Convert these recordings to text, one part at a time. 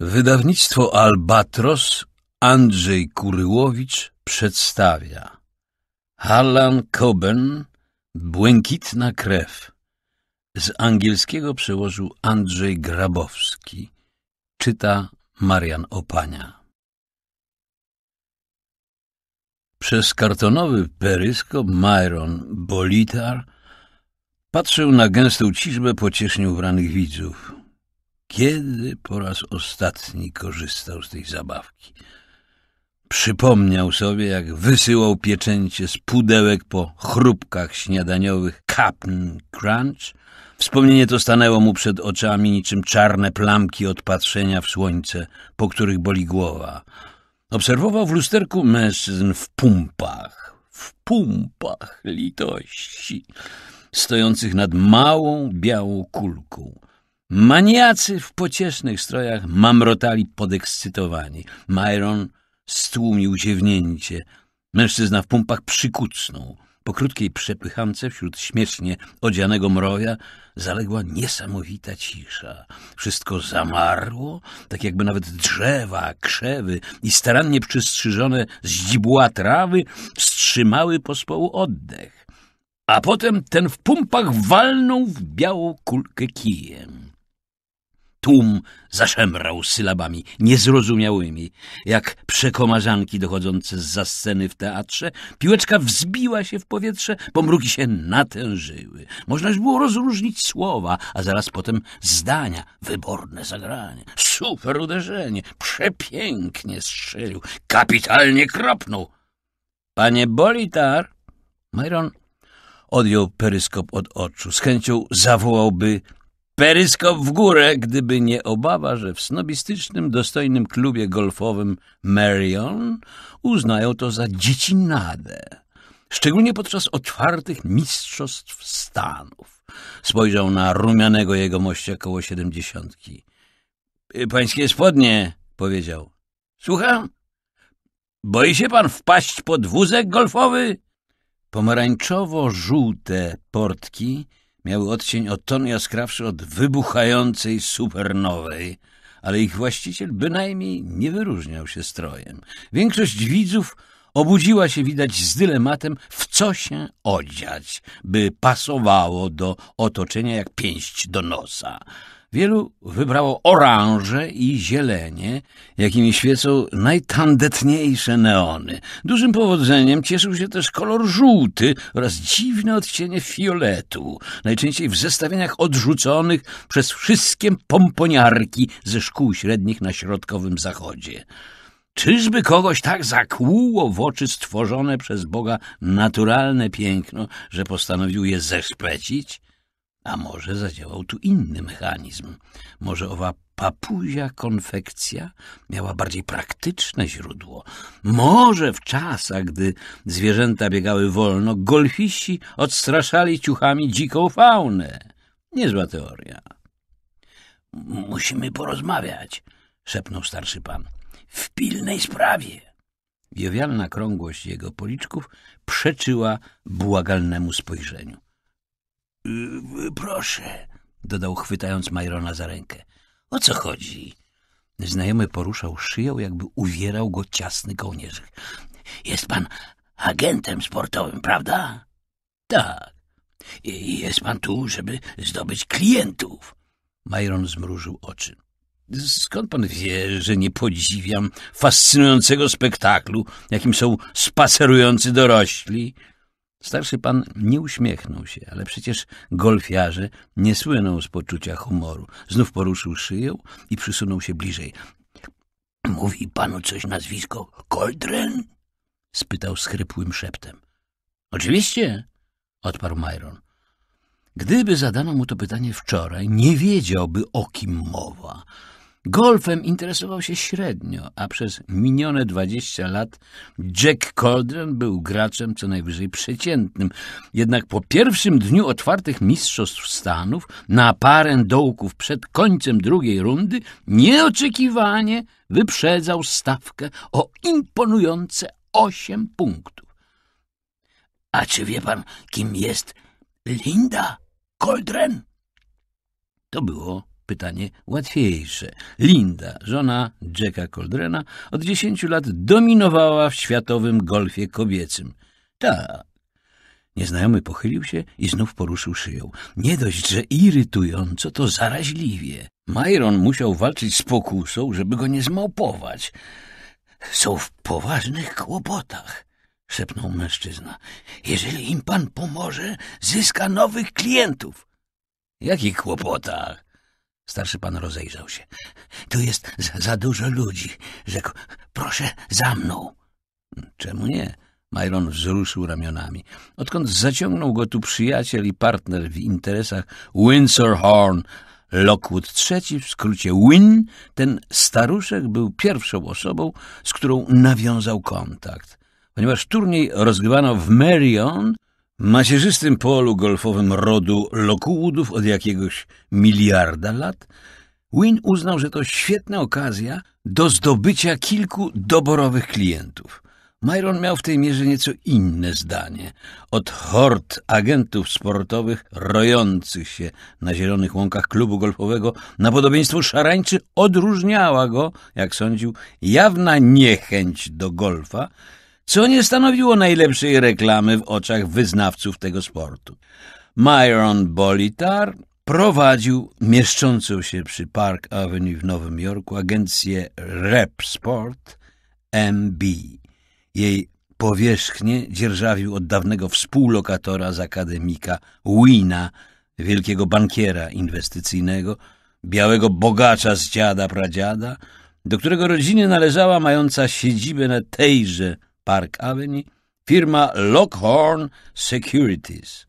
Wydawnictwo Albatros Andrzej Kuryłowicz przedstawia Harlan Coben Błękitna krew Z angielskiego przełożył Andrzej Grabowski Czyta Marian Opania Przez kartonowy peryskop Myron Bolitar patrzył na gęstą ciżbę pociesznie ubranych widzów. Kiedy po raz ostatni korzystał z tej zabawki? Przypomniał sobie, jak wysyłał pieczęcie z pudełek po chrupkach śniadaniowych Cap'n Crunch. Wspomnienie to stanęło mu przed oczami niczym czarne plamki od patrzenia w słońce, po których boli głowa. Obserwował w lusterku mężczyzn w pumpach, w pumpach litości, stojących nad małą białą kulką. Maniacy w pociesznych strojach mamrotali podekscytowani. Myron stłumił ziewnięcie. Mężczyzna w pompach przykucnął. Po krótkiej przepychance wśród śmiesznie odzianego mroja zaległa niesamowita cisza. Wszystko zamarło, tak jakby nawet drzewa, krzewy i starannie przystrzyżone dzibła trawy wstrzymały pospołu oddech. A potem ten w pumpach walnął w białą kulkę kijem tłum zaszemrał sylabami niezrozumiałymi. Jak przekomarzanki dochodzące z za sceny w teatrze, piłeczka wzbiła się w powietrze, pomruki się natężyły. Można już było rozróżnić słowa, a zaraz potem zdania. Wyborne zagranie, super uderzenie, przepięknie strzelił, kapitalnie kropnął. Panie Bolitar, Myron odjął peryskop od oczu. Z chęcią zawołałby Peryskop w górę, gdyby nie obawa, że w snobistycznym, dostojnym klubie golfowym Marion uznają to za dziecinadę. Szczególnie podczas otwartych mistrzostw Stanów. Spojrzał na rumianego jegomościa koło siedemdziesiątki. Pańskie spodnie, powiedział. Słucham? Boi się pan wpaść pod wózek golfowy? Pomarańczowo-żółte portki miały odcień o ton jaskrawszy od wybuchającej supernowej, ale ich właściciel bynajmniej nie wyróżniał się strojem. Większość widzów obudziła się widać z dylematem, w co się odziać, by pasowało do otoczenia jak pięść do nosa. Wielu wybrało oranże i zielenie, jakimi świecą najtandetniejsze neony. Dużym powodzeniem cieszył się też kolor żółty oraz dziwne odcienie fioletu, najczęściej w zestawieniach odrzuconych przez wszystkie pomponiarki ze szkół średnich na środkowym zachodzie. Czyżby kogoś tak zakłuło w oczy stworzone przez Boga naturalne piękno, że postanowił je zeszpecić? A może zadziałał tu inny mechanizm? Może owa papuzia konfekcja miała bardziej praktyczne źródło? Może w czasach, gdy zwierzęta biegały wolno, golfiści odstraszali ciuchami dziką faunę? Niezła teoria. Musimy porozmawiać, szepnął starszy pan. W pilnej sprawie. Jowialna krągłość jego policzków przeczyła błagalnemu spojrzeniu. Y, proszę, dodał chwytając Majrona za rękę. O co chodzi? Znajomy poruszał szyją, jakby uwierał go ciasny kołnierzyk. Jest pan agentem sportowym, prawda? Tak. I jest pan tu, żeby zdobyć klientów. Majron zmrużył oczy. Skąd pan wie, że nie podziwiam fascynującego spektaklu, jakim są spacerujący dorośli? Starszy pan nie uśmiechnął się, ale przecież golfiarze nie słyną z poczucia humoru. Znów poruszył szyją i przysunął się bliżej. — Mówi panu coś nazwisko Coldren? — spytał schrypłym szeptem. — Oczywiście — odparł Myron. Gdyby zadano mu to pytanie wczoraj, nie wiedziałby, o kim mowa. Golfem interesował się średnio, a przez minione 20 lat Jack Coldren był graczem co najwyżej przeciętnym. Jednak po pierwszym dniu otwartych mistrzostw Stanów, na parę dołków przed końcem drugiej rundy, nieoczekiwanie wyprzedzał stawkę o imponujące 8 punktów. A czy wie pan, kim jest Linda Coldren? To było pytanie łatwiejsze. Linda, żona Jacka Coldrena, od 10 lat dominowała w światowym golfie kobiecym. Tak. Nieznajomy pochylił się i znów poruszył szyją. Nie dość, że irytująco, to zaraźliwie. Myron musiał walczyć z pokusą, żeby go nie zmałpować. Są w poważnych kłopotach, szepnął mężczyzna. Jeżeli im pan pomoże, zyska nowych klientów. Jakich kłopotach? Starszy pan rozejrzał się. Tu jest za, za dużo ludzi, rzekł. Proszę za mną. Czemu nie? Myron wzruszył ramionami. Odkąd zaciągnął go tu przyjaciel i partner w interesach Windsor Horn, Lockwood III, w skrócie Win, ten staruszek był pierwszą osobą, z którą nawiązał kontakt. Ponieważ turniej rozgrywano w Marion, macierzystym polu golfowym rodu Lockwoodów od jakiegoś miliarda lat, Win uznał, że to świetna okazja do zdobycia kilku doborowych klientów. Myron miał w tej mierze nieco inne zdanie. Od hord agentów sportowych rojących się na zielonych łąkach klubu golfowego na podobieństwo szarańczy odróżniała go, jak sądził, jawna niechęć do golfa – co nie stanowiło najlepszej reklamy w oczach wyznawców tego sportu. Myron Bolitar prowadził mieszczącą się przy Park Avenue w Nowym Jorku agencję Rep Sport MB. Jej powierzchnię dzierżawił od dawnego współlokatora z akademika Wina, wielkiego bankiera inwestycyjnego, białego bogacza z dziada pradziada, do którego rodziny należała mająca siedzibę na tejże Park Avenue, firma Lockhorn Securities.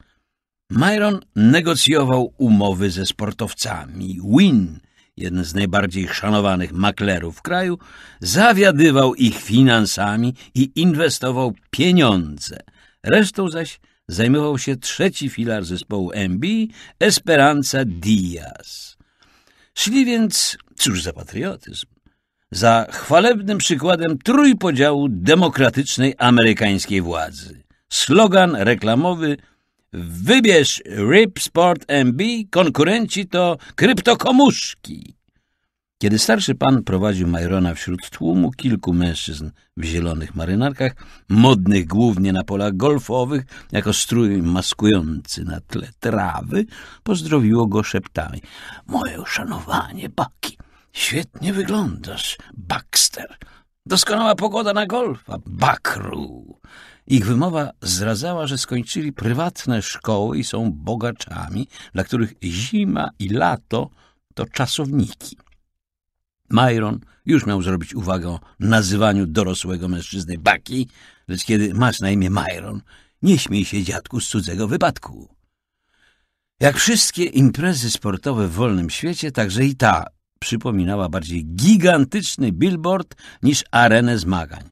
Myron negocjował umowy ze sportowcami. Win, jeden z najbardziej szanowanych maklerów w kraju, zawiadywał ich finansami i inwestował pieniądze. Resztą zaś zajmował się trzeci filar zespołu MB, Esperanza Diaz. Szli więc, cóż za patriotyzm, za chwalebnym przykładem trójpodziału demokratycznej amerykańskiej władzy. Slogan reklamowy Wybierz RIP Sport MB, konkurenci to kryptokomuszki. Kiedy starszy pan prowadził Majrona wśród tłumu kilku mężczyzn w zielonych marynarkach, modnych głównie na polach golfowych, jako strój maskujący na tle trawy, pozdrowiło go szeptami. Moje uszanowanie, Baki, Świetnie wyglądasz, Baxter. Doskonała pogoda na golfa, Bakru. Ich wymowa zrazała, że skończyli prywatne szkoły i są bogaczami, dla których zima i lato to czasowniki. Myron już miał zrobić uwagę o nazywaniu dorosłego mężczyzny Baki, lecz kiedy masz na imię Myron, nie śmiej się dziadku z cudzego wypadku. Jak wszystkie imprezy sportowe w wolnym świecie, także i ta przypominała bardziej gigantyczny billboard niż arenę zmagań.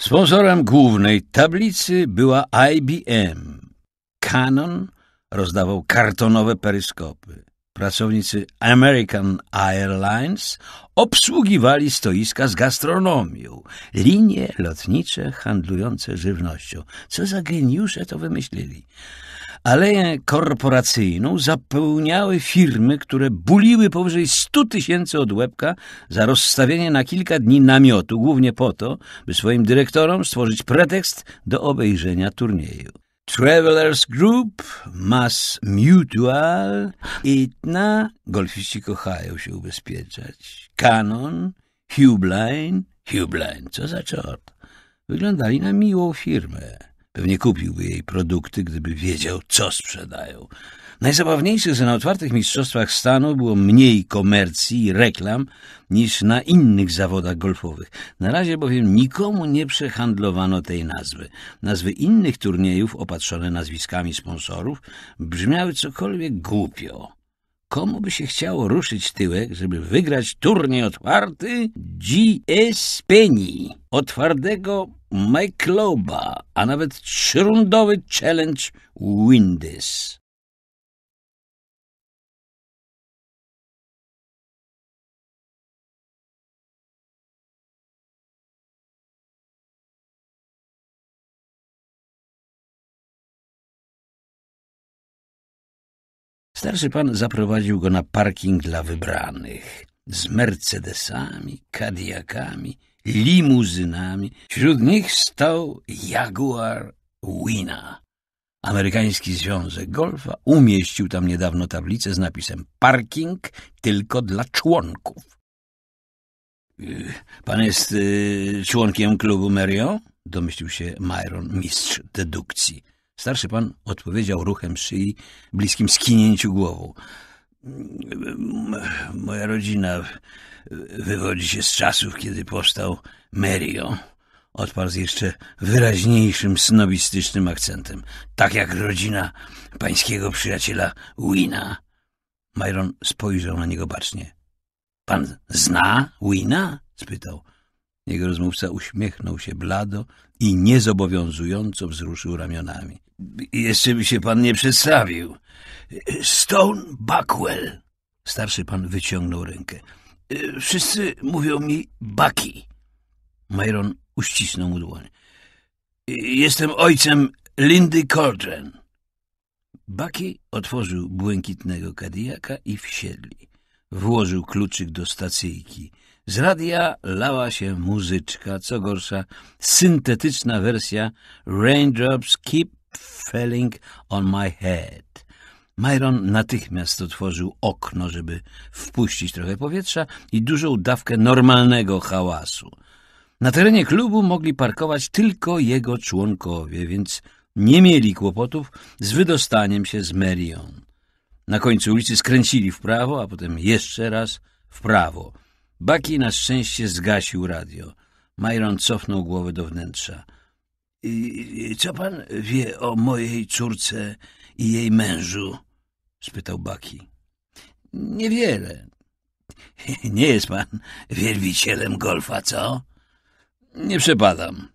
Sponsorem głównej tablicy była IBM. Canon rozdawał kartonowe peryskopy. Pracownicy American Airlines obsługiwali stoiska z gastronomią, linie lotnicze handlujące żywnością. Co za geniusze to wymyślili. Aleję korporacyjną zapełniały firmy, które buliły powyżej 100 tysięcy od łebka za rozstawienie na kilka dni namiotu, głównie po to, by swoim dyrektorom stworzyć pretekst do obejrzenia turnieju. Travelers Group, Mass Mutual, Itna, golfiści kochają się ubezpieczać, Canon, Hubline, Hubline, co za czort. Wyglądali na miłą firmę. Pewnie kupiłby jej produkty, gdyby wiedział, co sprzedają. Najzabawniejsze, że na otwartych mistrzostwach stanu było mniej komercji i reklam niż na innych zawodach golfowych. Na razie bowiem nikomu nie przehandlowano tej nazwy. Nazwy innych turniejów opatrzone nazwiskami sponsorów brzmiały cokolwiek głupio. Komu by się chciało ruszyć tyłek, żeby wygrać turniej otwarty GS Penny, otwartego Mike Loba, a nawet trzyrundowy challenge Windes? Starszy pan zaprowadził go na parking dla wybranych z Mercedesami, Kadiakami, limuzynami. Wśród nich stał Jaguar Wina. Amerykański Związek Golfa umieścił tam niedawno tablicę z napisem Parking tylko dla członków. Y, pan jest y, członkiem klubu Merion? Domyślił się Myron, mistrz dedukcji. Starszy pan odpowiedział ruchem szyi, bliskim skinięciu głową. Moja rodzina wywodzi się z czasów, kiedy powstał Merio. Odparł z jeszcze wyraźniejszym, snobistycznym akcentem. Tak jak rodzina pańskiego przyjaciela Wina. Myron spojrzał na niego bacznie. Pan zna Wina? spytał. Jego rozmówca uśmiechnął się blado, i niezobowiązująco wzruszył ramionami. Jeszcze by się pan nie przedstawił. Stone Buckwell. Starszy pan wyciągnął rękę. Wszyscy mówią mi Bucky. Myron uścisnął mu dłoń. Jestem ojcem Lindy Coldren. Bucky otworzył błękitnego kadijaka i wsiedli. Włożył kluczyk do stacyjki. Z radia lała się muzyczka, co gorsza, syntetyczna wersja Raindrops Keep Falling on My Head. Myron natychmiast otworzył okno, żeby wpuścić trochę powietrza i dużą dawkę normalnego hałasu. Na terenie klubu mogli parkować tylko jego członkowie, więc nie mieli kłopotów z wydostaniem się z Merion. Na końcu ulicy skręcili w prawo, a potem jeszcze raz w prawo – Baki na szczęście zgasił radio. Myron cofnął głowę do wnętrza. Co pan wie o mojej córce i jej mężu? spytał Baki. Niewiele. Nie jest pan wielbicielem golfa, co? Nie przepadam.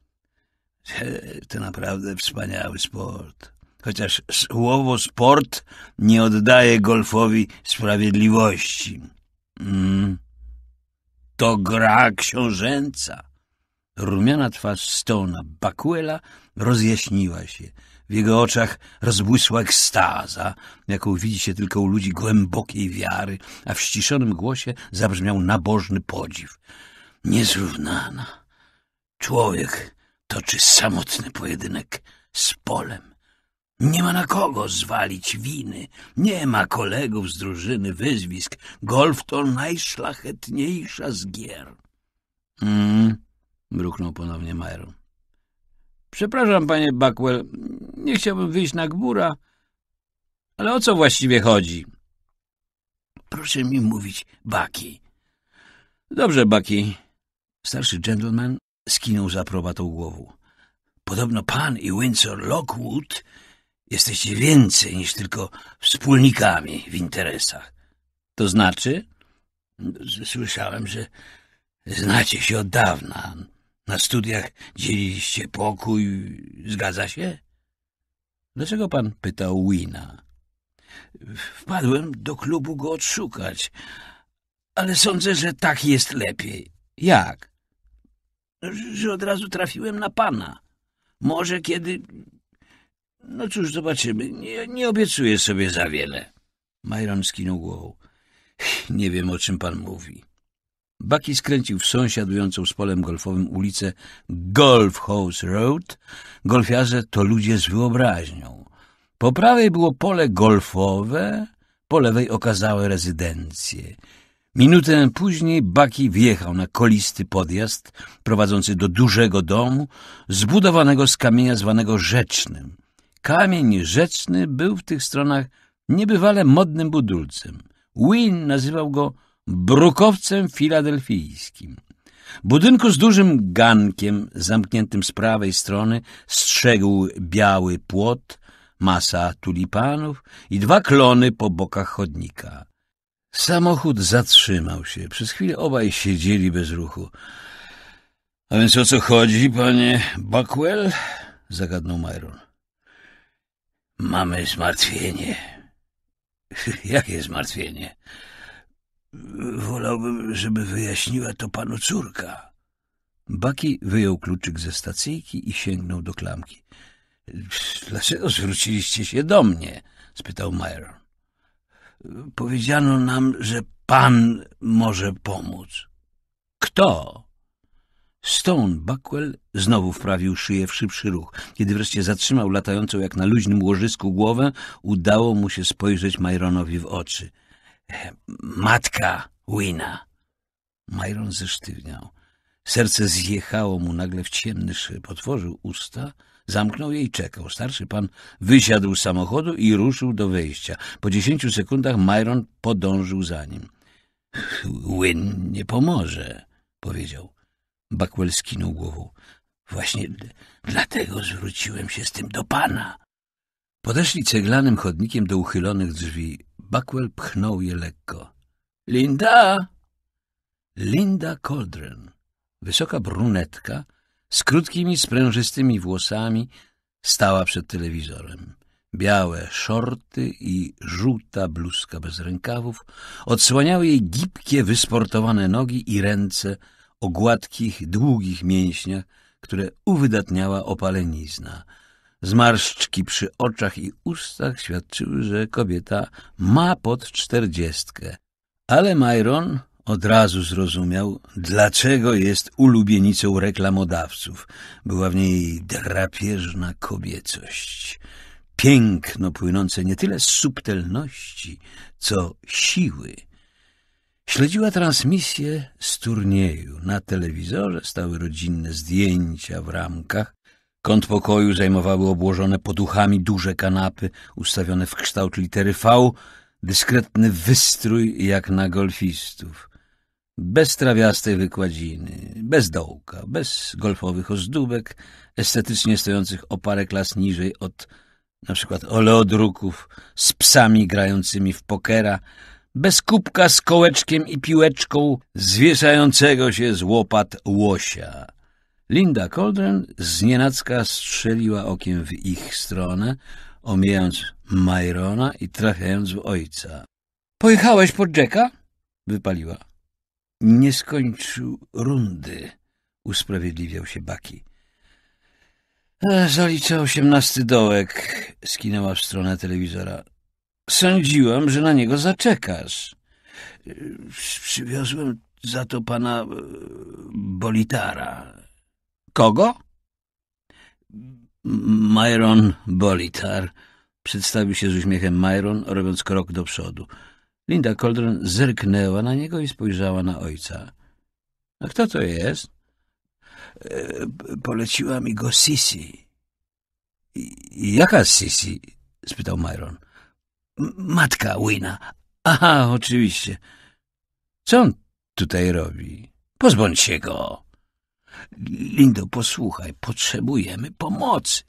To naprawdę wspaniały sport. Chociaż słowo sport nie oddaje golfowi sprawiedliwości. Mm to gra książęca. Rumiana twarz Stona Bakuela rozjaśniła się. W jego oczach rozbłysła ekstaza, jaką widzi się tylko u ludzi głębokiej wiary, a w ściszonym głosie zabrzmiał nabożny podziw. Niezrównana. Człowiek toczy samotny pojedynek z polem. Nie ma na kogo zwalić winy. Nie ma kolegów z drużyny wyzwisk. Golf to najszlachetniejsza z gier. Mm, mruknął ponownie Myron. Przepraszam, panie Buckwell, nie chciałbym wyjść na gbura, ale o co właściwie chodzi? Proszę mi mówić, Baki. Dobrze, Baki. Starszy gentleman skinął zaprobatą głową. Podobno pan i Windsor Lockwood Jesteście więcej niż tylko wspólnikami w interesach. To znaczy? Słyszałem, że znacie się od dawna. Na studiach dzieliliście pokój. Zgadza się? Dlaczego pan pytał Wina? Wpadłem do klubu go odszukać, ale sądzę, że tak jest lepiej. Jak? Że od razu trafiłem na pana. Może kiedy no cóż, zobaczymy. Nie, nie obiecuję sobie za wiele. Myron skinął głową. Nie wiem, o czym pan mówi. Baki skręcił w sąsiadującą z polem golfowym ulicę Golf House Road. Golfiarze to ludzie z wyobraźnią. Po prawej było pole golfowe, po lewej okazałe rezydencje. Minutę później Baki wjechał na kolisty podjazd prowadzący do dużego domu, zbudowanego z kamienia zwanego Rzecznym. Kamień rzeczny był w tych stronach niebywale modnym budulcem. Win nazywał go brukowcem filadelfijskim. Budynku z dużym gankiem, zamkniętym z prawej strony, strzegł biały płot, masa tulipanów i dwa klony po bokach chodnika. Samochód zatrzymał się. Przez chwilę obaj siedzieli bez ruchu. — A więc o co chodzi, panie Buckwell? — zagadnął Myron. Mamy zmartwienie. Jakie zmartwienie? Wolałbym, żeby wyjaśniła to panu córka. Baki wyjął kluczyk ze stacyjki i sięgnął do klamki. Dlaczego zwróciliście się do mnie? spytał Myron. Powiedziano nam, że pan może pomóc. Kto? Stone Buckwell znowu wprawił szyję w szybszy ruch. Kiedy wreszcie zatrzymał latającą jak na luźnym łożysku głowę, udało mu się spojrzeć Myronowi w oczy. E, matka Wina! Myron zesztywniał. Serce zjechało mu nagle w ciemny szyb. Otworzył usta, zamknął je i czekał. Starszy pan wysiadł z samochodu i ruszył do wejścia. Po dziesięciu sekundach Myron podążył za nim. — Win nie pomoże — powiedział. Bakwell skinął głową. Właśnie dlatego zwróciłem się z tym do pana. Podeszli ceglanym chodnikiem do uchylonych drzwi. Bakwell pchnął je lekko. Linda! Linda Coldren, wysoka brunetka z krótkimi, sprężystymi włosami, stała przed telewizorem. Białe szorty i żółta bluzka bez rękawów odsłaniały jej gipkie, wysportowane nogi i ręce o gładkich, długich mięśniach, które uwydatniała opalenizna. Zmarszczki przy oczach i ustach świadczyły, że kobieta ma pod czterdziestkę. Ale Myron od razu zrozumiał, dlaczego jest ulubienicą reklamodawców. Była w niej drapieżna kobiecość. Piękno płynące nie tyle z subtelności, co siły. Śledziła transmisję z turnieju. Na telewizorze stały rodzinne zdjęcia w ramkach. Kąt pokoju zajmowały obłożone poduchami duże kanapy ustawione w kształt litery V, dyskretny wystrój jak na golfistów. Bez trawiastej wykładziny, bez dołka, bez golfowych ozdóbek, estetycznie stojących o parę klas niżej od na przykład oleodruków z psami grającymi w pokera, bez kubka z kołeczkiem i piłeczką zwieszającego się z łopat łosia. Linda Coldren znienacka strzeliła okiem w ich stronę, omijając Mayrona i trafiając w ojca. — Pojechałeś po Jacka? — wypaliła. — Nie skończył rundy — usprawiedliwiał się Baki. E, — Zaliczę osiemnasty dołek — skinęła w stronę telewizora. Sądziłam, że na niego zaczekasz. Yy, przywiozłem za to pana e, Bolitara. Kogo? Myron Bolitar. Przedstawił się z uśmiechem Myron, robiąc krok do przodu. Linda Coldren zerknęła na niego i spojrzała na ojca. — A kto to jest? E, — Poleciła mi go Sisi. — Jaka Sisi? — spytał Myron. — Matka Wina. Aha, oczywiście. Co on tutaj robi? Pozbądź się go. Lindo, posłuchaj, potrzebujemy pomocy.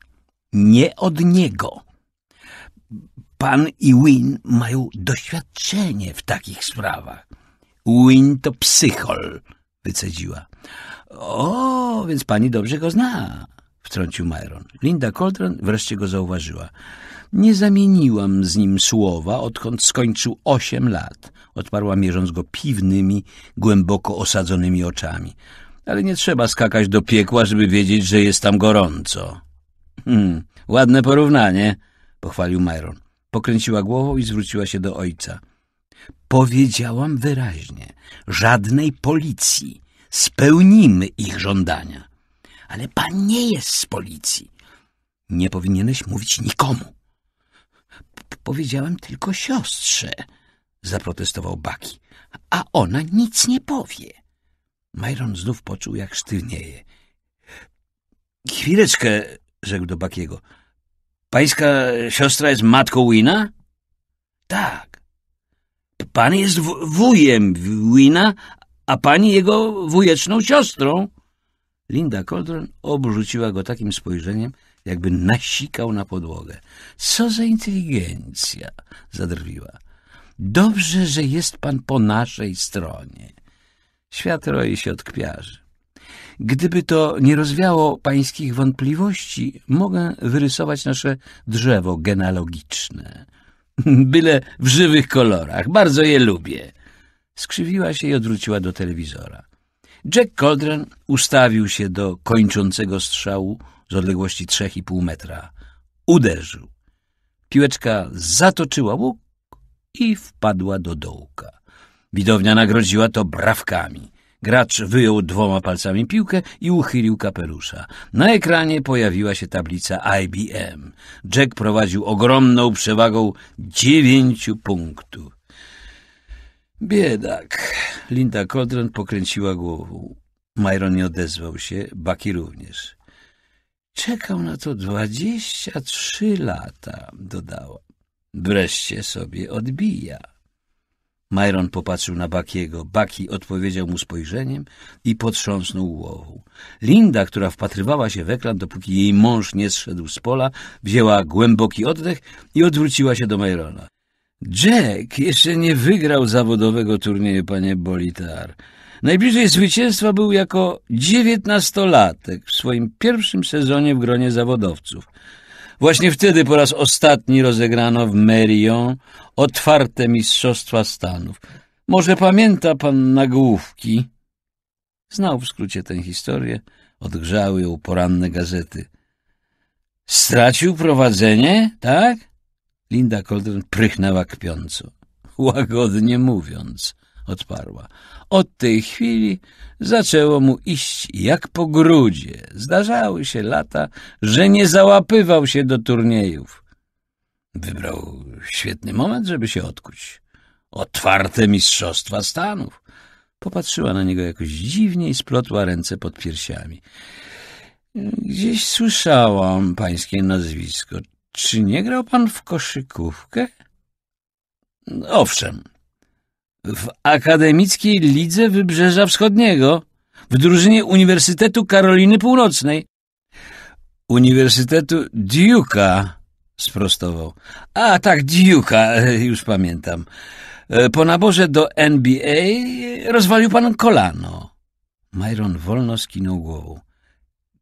Nie od niego. Pan i Win mają doświadczenie w takich sprawach. Win to psychol, wycedziła. O, więc pani dobrze go zna, wtrącił Myron. Linda Coltrane wreszcie go zauważyła. Nie zamieniłam z nim słowa, odkąd skończył osiem lat, odparła mierząc go piwnymi, głęboko osadzonymi oczami. Ale nie trzeba skakać do piekła, żeby wiedzieć, że jest tam gorąco. Hmm, ładne porównanie, pochwalił Myron. Pokręciła głową i zwróciła się do ojca. Powiedziałam wyraźnie, żadnej policji. Spełnimy ich żądania. Ale pan nie jest z policji. Nie powinieneś mówić nikomu. Powiedziałem tylko siostrze, zaprotestował Baki, a ona nic nie powie. Myron znów poczuł, jak sztywnieje. Chwileczkę, rzekł do Bakiego. Pańska siostra jest matką Wina? Tak. Pan jest wujem Wina, a pani jego wujeczną siostrą. Linda Coldron obrzuciła go takim spojrzeniem, jakby nasikał na podłogę. Co za inteligencja! zadrwiła. Dobrze, że jest pan po naszej stronie. Świat roi się od Gdyby to nie rozwiało pańskich wątpliwości, mogę wyrysować nasze drzewo genealogiczne. Byle w żywych kolorach. Bardzo je lubię. Skrzywiła się i odwróciła do telewizora. Jack Coldren ustawił się do kończącego strzału z odległości 3,5 metra. Uderzył. Piłeczka zatoczyła łuk i wpadła do dołka. Widownia nagrodziła to brawkami. Gracz wyjął dwoma palcami piłkę i uchylił kapelusza. Na ekranie pojawiła się tablica IBM. Jack prowadził ogromną przewagą dziewięciu punktów. Biedak. Linda Coldren pokręciła głową. Myron nie odezwał się, Baki również. Czekał na to dwadzieścia trzy lata, dodała. Wreszcie sobie odbija. Myron popatrzył na Bakiego. Baki odpowiedział mu spojrzeniem i potrząsnął głową. Linda, która wpatrywała się w ekran, dopóki jej mąż nie zszedł z pola, wzięła głęboki oddech i odwróciła się do Myrona. Jack jeszcze nie wygrał zawodowego turnieju, panie Bolitar. Najbliżej zwycięstwa był jako dziewiętnastolatek w swoim pierwszym sezonie w gronie zawodowców. Właśnie wtedy po raz ostatni rozegrano w Merion otwarte Mistrzostwa Stanów. Może pamięta pan nagłówki? Znał w skrócie tę historię, odgrzały ją poranne gazety. Stracił prowadzenie, tak? Linda Colden prychnęła kpiąco. Łagodnie mówiąc, odparła. Od tej chwili zaczęło mu iść jak po grudzie. Zdarzały się lata, że nie załapywał się do turniejów. Wybrał świetny moment, żeby się odkuć. Otwarte mistrzostwa Stanów. Popatrzyła na niego jakoś dziwnie i splotła ręce pod piersiami. Gdzieś słyszałam pańskie nazwisko. Czy nie grał pan w koszykówkę? Owszem, w Akademickiej Lidze Wybrzeża Wschodniego w drużynie Uniwersytetu Karoliny Północnej. Uniwersytetu Duke'a, sprostował. A tak, Duke'a, już pamiętam. E, po naborze do NBA rozwalił pan kolano. Myron wolno skinął głową.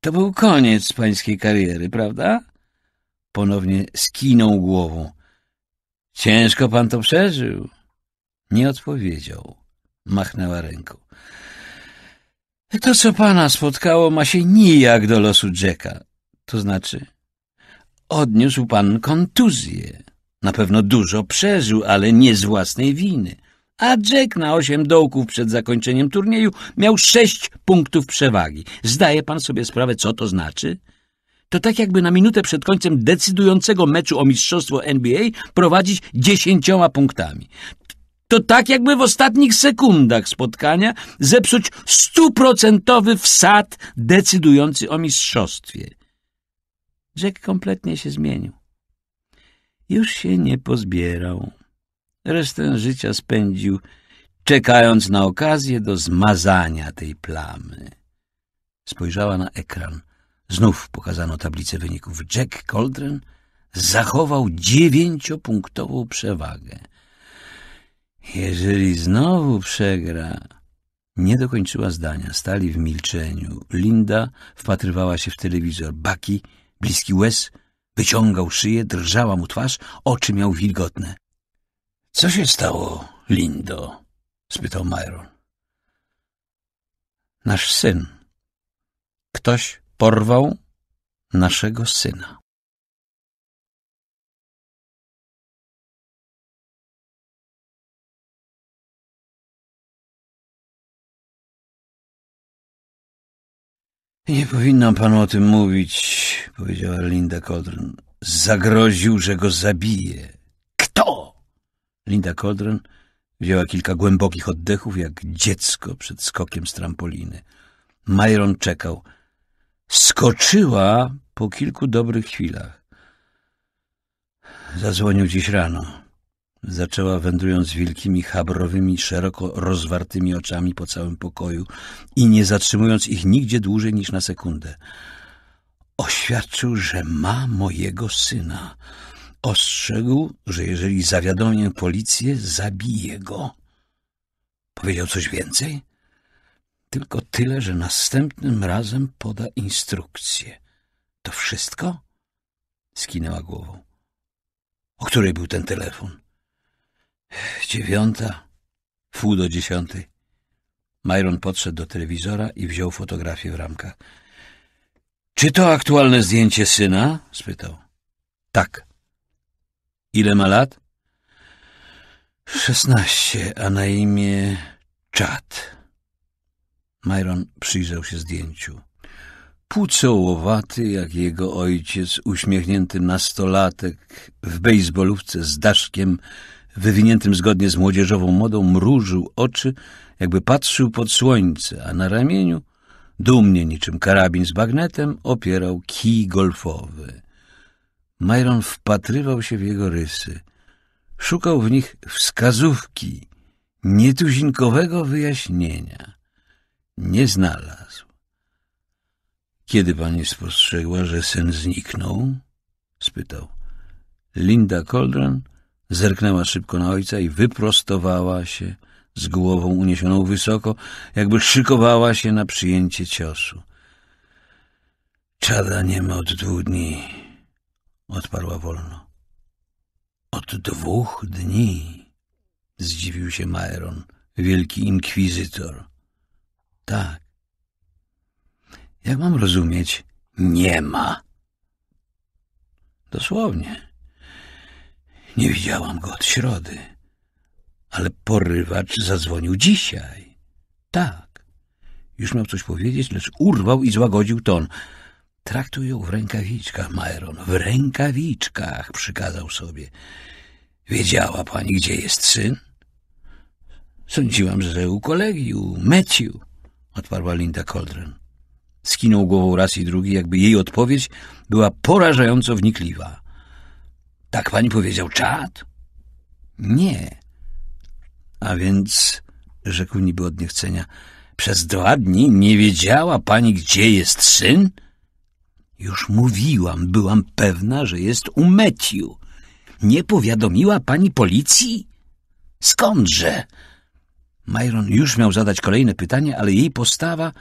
To był koniec pańskiej kariery, prawda? Ponownie skinął głową. Ciężko pan to przeżył. Nie odpowiedział. Machnęła ręką. To, co pana spotkało, ma się nijak do losu Jacka. To znaczy, odniósł pan kontuzję. Na pewno dużo przeżył, ale nie z własnej winy. A Jack na osiem dołków przed zakończeniem turnieju miał sześć punktów przewagi. Zdaje pan sobie sprawę, co to znaczy? To tak jakby na minutę przed końcem decydującego meczu o mistrzostwo NBA prowadzić dziesięcioma punktami to tak jakby w ostatnich sekundach spotkania zepsuć stuprocentowy wsad decydujący o mistrzostwie. Jack kompletnie się zmienił. Już się nie pozbierał. Resztę życia spędził, czekając na okazję do zmazania tej plamy. Spojrzała na ekran. Znów pokazano tablicę wyników. Jack Coldren zachował dziewięciopunktową przewagę. Jeżeli znowu przegra... Nie dokończyła zdania, stali w milczeniu. Linda wpatrywała się w telewizor. Baki, bliski łez, wyciągał szyję, drżała mu twarz, oczy miał wilgotne. — Co się stało, Lindo? — spytał Myron. — Nasz syn. Ktoś porwał naszego syna. Nie powinnam panu o tym mówić, powiedziała Linda Kodron. Zagroził, że go zabije. Kto? Linda Kodron wzięła kilka głębokich oddechów, jak dziecko przed skokiem z trampoliny. Myron czekał. Skoczyła po kilku dobrych chwilach. Zadzwonił dziś rano. Zaczęła wędrując wielkimi, chabrowymi, szeroko rozwartymi oczami po całym pokoju i nie zatrzymując ich nigdzie dłużej niż na sekundę. Oświadczył, że ma mojego syna. Ostrzegł, że jeżeli zawiadomię policję, zabije go. Powiedział coś więcej? Tylko tyle, że następnym razem poda instrukcję. To wszystko? Skinęła głową. O której był ten telefon? Dziewiąta. Pół do dziesiątej. Myron podszedł do telewizora i wziął fotografię w ramkach. Czy to aktualne zdjęcie syna? spytał. Tak. Ile ma lat? Szesnaście, a na imię Chad. Myron przyjrzał się zdjęciu. Pucołowaty, jak jego ojciec, uśmiechnięty nastolatek w bejsbolówce z daszkiem wywiniętym zgodnie z młodzieżową modą, mrużył oczy, jakby patrzył pod słońce, a na ramieniu, dumnie niczym karabin z bagnetem, opierał kij golfowy. Myron wpatrywał się w jego rysy. Szukał w nich wskazówki, nietuzinkowego wyjaśnienia. Nie znalazł. Kiedy pani spostrzegła, że sen zniknął? spytał. Linda Coldren?” Zerknęła szybko na ojca i wyprostowała się, z głową uniesioną wysoko, jakby szykowała się na przyjęcie ciosu. Czada nie ma od dwóch dni, odparła wolno. Od dwóch dni, zdziwił się Maeron, wielki inkwizytor. Tak. Jak mam rozumieć, nie ma. Dosłownie. Nie widziałam go od środy, ale porywacz zadzwonił dzisiaj. Tak. Już miał coś powiedzieć, lecz urwał i złagodził ton. Traktuj ją w rękawiczkach, Myron, w rękawiczkach, przykazał sobie. Wiedziała pani, gdzie jest syn? Sądziłam, że u kolegi, u Meciu, odparła Linda Coldren. Skinął głową raz i drugi, jakby jej odpowiedź była porażająco wnikliwa. Tak pani powiedział czad? Nie. A więc, rzekł niby od niechcenia, przez dwa dni nie wiedziała pani, gdzie jest syn? Już mówiłam, byłam pewna, że jest u Metiu. Nie powiadomiła pani policji? Skądże? Myron już miał zadać kolejne pytanie, ale jej postawa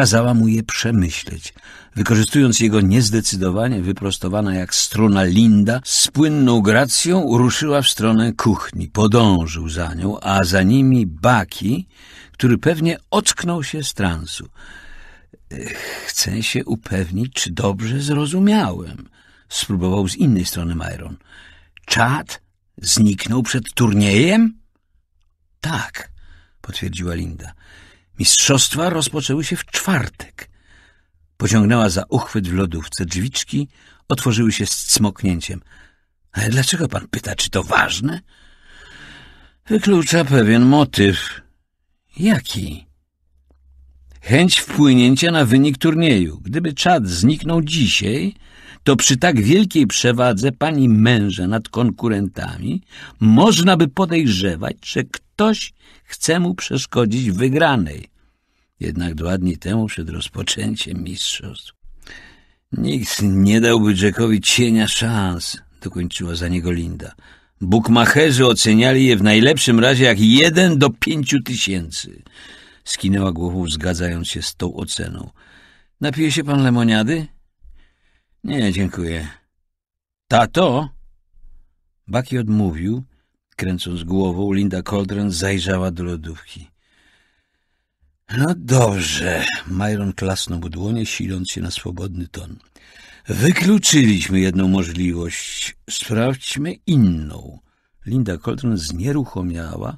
kazała mu je przemyśleć. Wykorzystując jego niezdecydowanie wyprostowana jak struna Linda, z płynną gracją ruszyła w stronę kuchni. Podążył za nią, a za nimi Baki, który pewnie ocknął się z transu. Chcę się upewnić, czy dobrze zrozumiałem. Spróbował z innej strony Myron. Czad zniknął przed turniejem? Tak, potwierdziła Linda. Mistrzostwa rozpoczęły się w czwartek. Pociągnęła za uchwyt w lodówce drzwiczki, otworzyły się z cmoknięciem. Ale dlaczego pan pyta, czy to ważne? Wyklucza pewien motyw. Jaki? Chęć wpłynięcia na wynik turnieju. Gdyby czad zniknął dzisiaj, to przy tak wielkiej przewadze pani męża nad konkurentami można by podejrzewać, że ktoś ktoś chce mu przeszkodzić w wygranej. Jednak dwa dni temu, przed rozpoczęciem mistrzostw, nikt nie dałby Jackowi cienia szans, dokończyła za niego Linda. Bukmacherzy oceniali je w najlepszym razie jak jeden do pięciu tysięcy. Skinęła głową, zgadzając się z tą oceną. Napije się pan lemoniady? Nie, dziękuję. Tato? Baki odmówił Kręcąc głową, Linda Coldren zajrzała do lodówki. No dobrze, Myron klasnął mu dłonie, siląc się na swobodny ton. Wykluczyliśmy jedną możliwość, sprawdźmy inną. Linda Coldren znieruchomiała,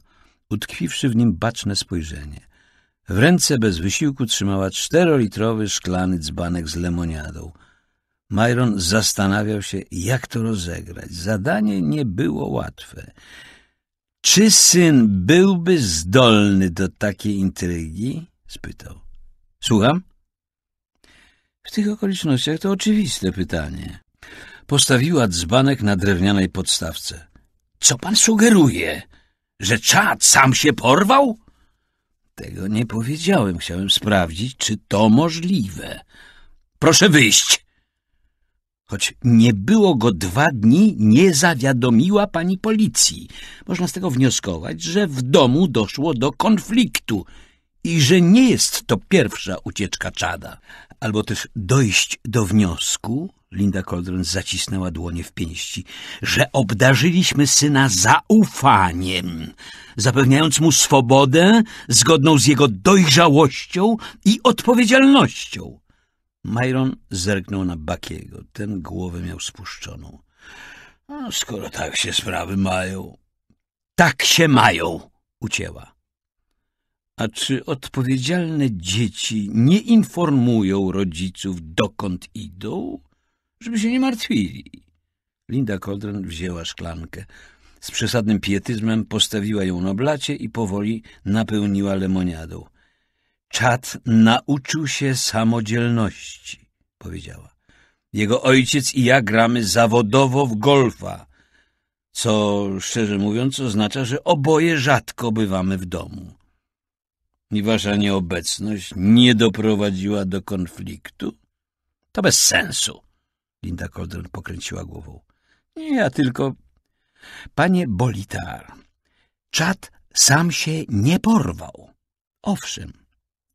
utkwiwszy w nim baczne spojrzenie. W ręce bez wysiłku trzymała czterolitrowy szklany dzbanek z lemoniadą – Myron zastanawiał się, jak to rozegrać. Zadanie nie było łatwe. Czy syn byłby zdolny do takiej intrygi? spytał. Słucham? W tych okolicznościach to oczywiste pytanie. Postawiła dzbanek na drewnianej podstawce. Co pan sugeruje? Że czad sam się porwał? Tego nie powiedziałem. Chciałem sprawdzić, czy to możliwe. Proszę wyjść! Choć nie było go dwa dni, nie zawiadomiła pani policji. Można z tego wnioskować, że w domu doszło do konfliktu i że nie jest to pierwsza ucieczka czada. Albo też dojść do wniosku, Linda Coldren zacisnęła dłonie w pięści, że obdarzyliśmy syna zaufaniem, zapewniając mu swobodę zgodną z jego dojrzałością i odpowiedzialnością. Myron zerknął na Bakiego. Ten głowę miał spuszczoną. No, skoro tak się sprawy mają... Tak się mają! Ucięła. A czy odpowiedzialne dzieci nie informują rodziców, dokąd idą? Żeby się nie martwili. Linda Coldren wzięła szklankę. Z przesadnym pietyzmem postawiła ją na blacie i powoli napełniła lemoniadą. Czad nauczył się samodzielności, powiedziała. Jego ojciec i ja gramy zawodowo w golfa, co, szczerze mówiąc, oznacza, że oboje rzadko bywamy w domu. I wasza nieobecność nie doprowadziła do konfliktu? To bez sensu. Linda Coldren pokręciła głową. Nie, ja tylko... Panie Bolitar, czad sam się nie porwał. Owszem,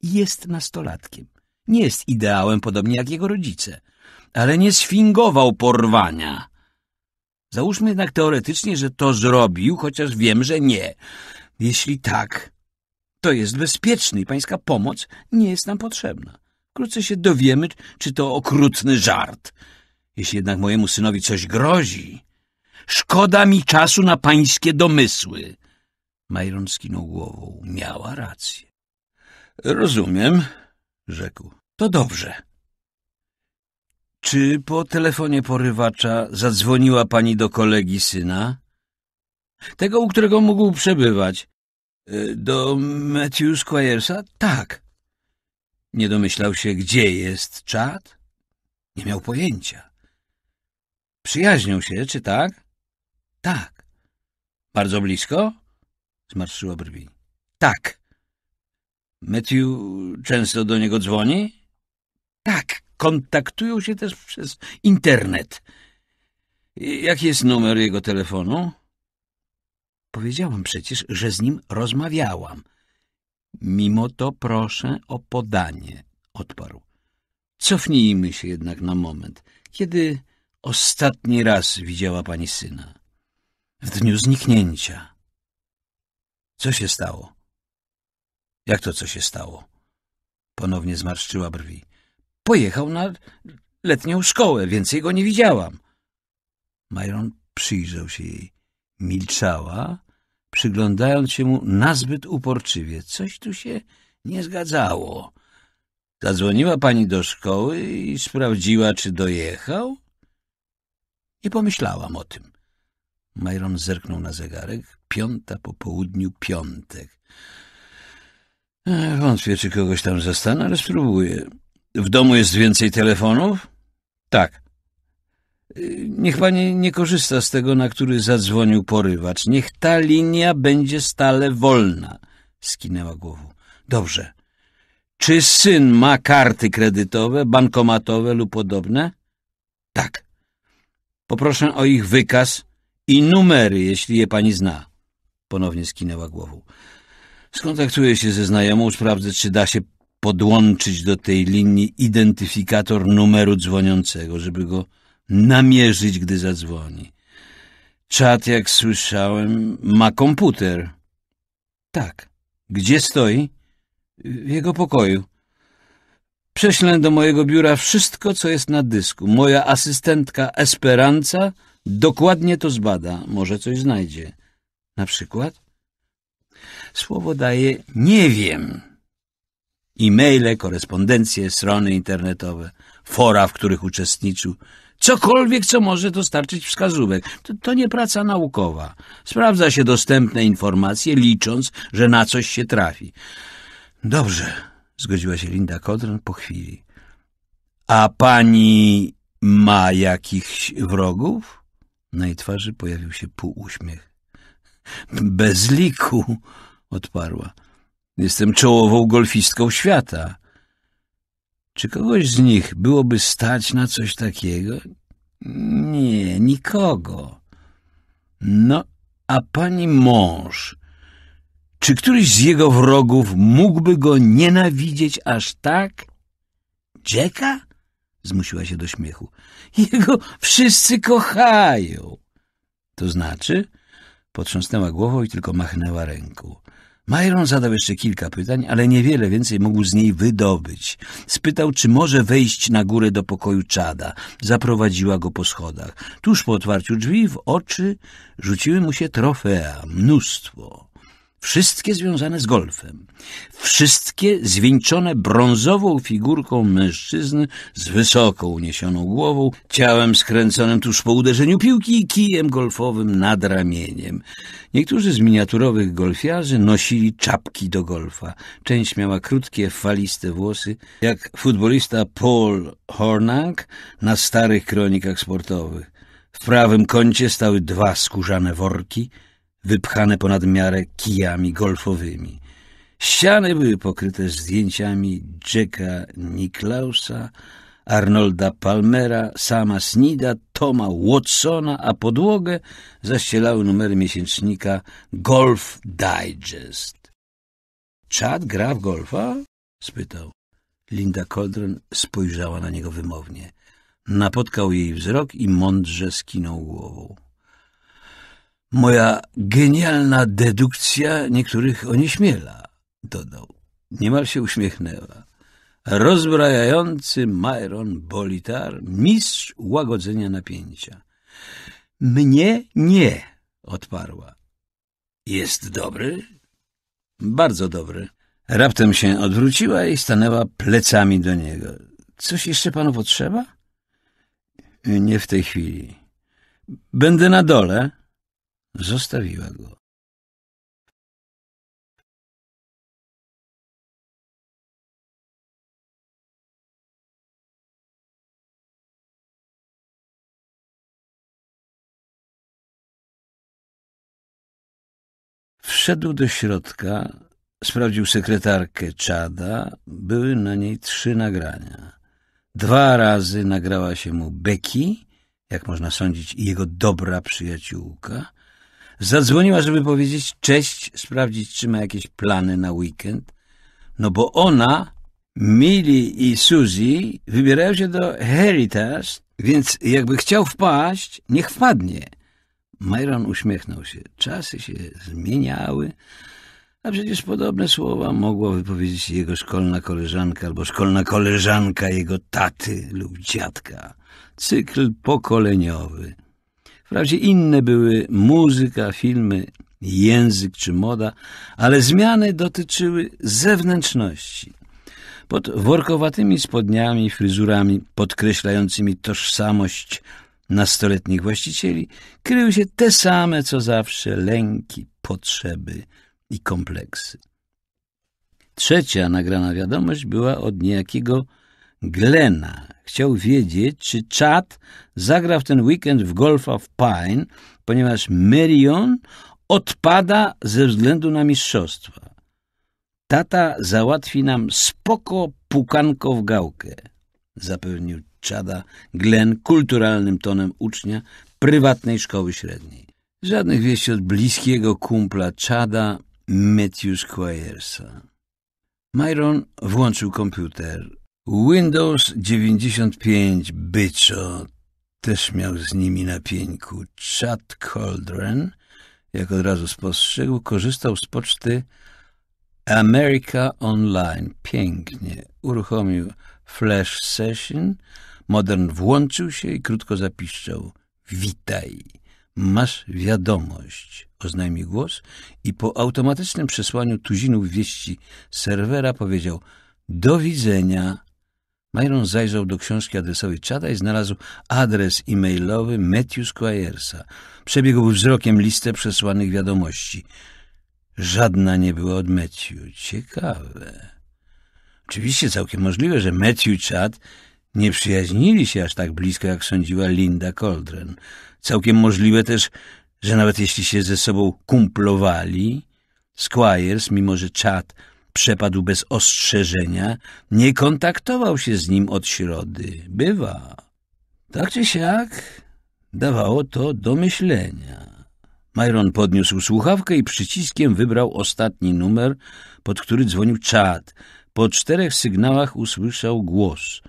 jest nastolatkiem. Nie jest ideałem, podobnie jak jego rodzice, ale nie sfingował porwania. Załóżmy jednak teoretycznie, że to zrobił, chociaż wiem, że nie. Jeśli tak, to jest bezpieczny i pańska pomoc nie jest nam potrzebna. Wkrótce się dowiemy, czy to okrutny żart. Jeśli jednak mojemu synowi coś grozi, szkoda mi czasu na pańskie domysły. Majron skinął głową. Miała rację. Rozumiem, rzekł. To dobrze. Czy po telefonie porywacza zadzwoniła pani do kolegi syna? Tego, u którego mógł przebywać. E, do Matthew Squiresa? Tak. Nie domyślał się, gdzie jest czat? Nie miał pojęcia. Przyjaźnią się, czy tak? Tak. Bardzo blisko? Zmarszczyła brwi. Tak. Matthew często do niego dzwoni? Tak, kontaktują się też przez internet. Jaki jest numer jego telefonu? Powiedziałam przecież, że z nim rozmawiałam. Mimo to proszę o podanie, odparł. Cofnijmy się jednak na moment. Kiedy ostatni raz widziała pani syna? W dniu zniknięcia. Co się stało? Jak to, co się stało? Ponownie zmarszczyła brwi. Pojechał na letnią szkołę, więcej go nie widziałam. Myron przyjrzał się jej. Milczała, przyglądając się mu nazbyt uporczywie. Coś tu się nie zgadzało. Zadzwoniła pani do szkoły i sprawdziła, czy dojechał? Nie pomyślałam o tym. Myron zerknął na zegarek. Piąta po południu piątek wątpię, czy kogoś tam zastanę, ale spróbuję. W domu jest więcej telefonów? Tak. Y, niech pani nie korzysta z tego, na który zadzwonił porywacz. Niech ta linia będzie stale wolna. Skinęła głową. Dobrze. Czy syn ma karty kredytowe, bankomatowe lub podobne? Tak. Poproszę o ich wykaz i numery, jeśli je pani zna. Ponownie skinęła głową. Skontaktuję się ze znajomą, sprawdzę, czy da się podłączyć do tej linii identyfikator numeru dzwoniącego, żeby go namierzyć, gdy zadzwoni. Czat, jak słyszałem, ma komputer. Tak. Gdzie stoi? W jego pokoju. Prześlę do mojego biura wszystko, co jest na dysku. Moja asystentka Esperanza dokładnie to zbada. Może coś znajdzie. Na przykład? Słowo daje nie wiem. E-maile, korespondencje, strony internetowe, fora, w których uczestniczył. Cokolwiek, co może dostarczyć wskazówek. To, to nie praca naukowa. Sprawdza się dostępne informacje, licząc, że na coś się trafi. Dobrze, zgodziła się Linda Kodron po chwili. A pani ma jakichś wrogów? Na jej twarzy pojawił się półuśmiech. Bez liku, odparła. Jestem czołową golfistką świata. Czy kogoś z nich byłoby stać na coś takiego? Nie, nikogo. No, a pani mąż, czy któryś z jego wrogów mógłby go nienawidzieć aż tak? Jacka? Zmusiła się do śmiechu. Jego wszyscy kochają. To znaczy? Potrząsnęła głową i tylko machnęła ręką. Myron zadał jeszcze kilka pytań, ale niewiele więcej mógł z niej wydobyć. Spytał, czy może wejść na górę do pokoju Czada. Zaprowadziła go po schodach. Tuż po otwarciu drzwi w oczy rzuciły mu się trofea, mnóstwo wszystkie związane z golfem, wszystkie zwieńczone brązową figurką mężczyzny z wysoko uniesioną głową, ciałem skręconym tuż po uderzeniu piłki i kijem golfowym nad ramieniem. Niektórzy z miniaturowych golfiarzy nosili czapki do golfa. Część miała krótkie, faliste włosy, jak futbolista Paul Hornack na starych kronikach sportowych. W prawym kącie stały dwa skórzane worki – wypchane ponad miarę kijami golfowymi. Ściany były pokryte zdjęciami Jacka Niklausa, Arnolda Palmera, Sama Snida, Toma Watsona, a podłogę zaścielały numery miesięcznika Golf Digest. Czad gra w golfa? spytał. Linda Coldren spojrzała na niego wymownie. Napotkał jej wzrok i mądrze skinął głową. Moja genialna dedukcja niektórych onieśmiela, dodał. Niemal się uśmiechnęła. Rozbrajający Myron Bolitar, mistrz łagodzenia napięcia. Mnie nie, odparła. Jest dobry? Bardzo dobry. Raptem się odwróciła i stanęła plecami do niego. Coś jeszcze panu potrzeba? Nie w tej chwili. Będę na dole. Zostawiła go. Wszedł do środka, sprawdził sekretarkę Czada. Były na niej trzy nagrania. Dwa razy nagrała się mu Becky, jak można sądzić, i jego dobra przyjaciółka, Zadzwoniła, żeby powiedzieć cześć, sprawdzić, czy ma jakieś plany na weekend. No bo ona, Mili i Suzy wybierają się do Heritage, więc jakby chciał wpaść, niech wpadnie. Myron uśmiechnął się. Czasy się zmieniały, a przecież podobne słowa mogła wypowiedzieć jego szkolna koleżanka albo szkolna koleżanka jego taty lub dziadka. Cykl pokoleniowy. Wprawdzie inne były muzyka, filmy, język czy moda, ale zmiany dotyczyły zewnętrzności. Pod workowatymi spodniami, fryzurami podkreślającymi tożsamość nastoletnich właścicieli kryły się te same, co zawsze, lęki, potrzeby i kompleksy. Trzecia nagrana wiadomość była od niejakiego Glena, chciał wiedzieć, czy Chad zagra w ten weekend w golfa w Pine, ponieważ Merion odpada ze względu na mistrzostwa. Tata załatwi nam spoko pukanko w gałkę, zapewnił Czada Glen kulturalnym tonem ucznia prywatnej szkoły średniej. Żadnych wieści od bliskiego kumpla Czada, Matthew Squiresa. Myron włączył komputer. Windows 95 Byczo też miał z nimi na pieńku. Chad Coldren, jak od razu spostrzegł, korzystał z poczty America Online. Pięknie. Uruchomił Flash Session, Modern włączył się i krótko zapiszczał. Witaj, masz wiadomość, oznajmił głos i po automatycznym przesłaniu tuzinów wieści serwera powiedział do widzenia. Myron zajrzał do książki adresowej czata i znalazł adres e-mailowy Matthew Squiresa. Przebiegł wzrokiem listę przesłanych wiadomości. Żadna nie była od Matthew. Ciekawe. Oczywiście całkiem możliwe, że Matthew Chad nie przyjaźnili się aż tak blisko, jak sądziła Linda Coldren. Całkiem możliwe też, że nawet jeśli się ze sobą kumplowali, Squires, mimo że Chad Przepadł bez ostrzeżenia, nie kontaktował się z nim od środy. Bywa. Tak czy siak dawało to do myślenia. Myron podniósł słuchawkę i przyciskiem wybrał ostatni numer, pod który dzwonił czat. Po czterech sygnałach usłyszał głos.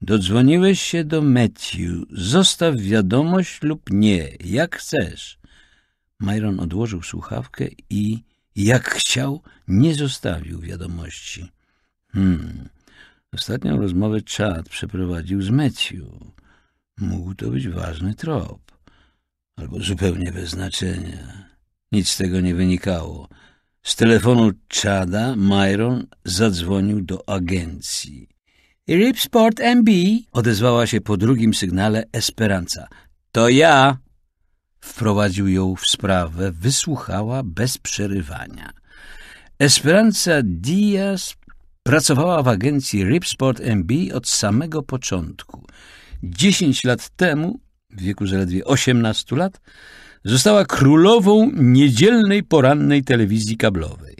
Dodzwoniłeś się do Matthew. Zostaw wiadomość lub nie, jak chcesz. Myron odłożył słuchawkę i jak chciał, nie zostawił wiadomości. Hmm. Ostatnią rozmowę Chad przeprowadził z Matthew. Mógł to być ważny trop. Albo zupełnie bez znaczenia. Nic z tego nie wynikało. Z telefonu Chada Myron zadzwonił do agencji. Ripsport MB, odezwała się po drugim sygnale Esperanza. To ja! Wprowadził ją w sprawę, wysłuchała bez przerywania. Esperanza Diaz pracowała w agencji Ripsport MB od samego początku. Dziesięć lat temu, w wieku zaledwie 18 lat, została królową niedzielnej porannej telewizji kablowej.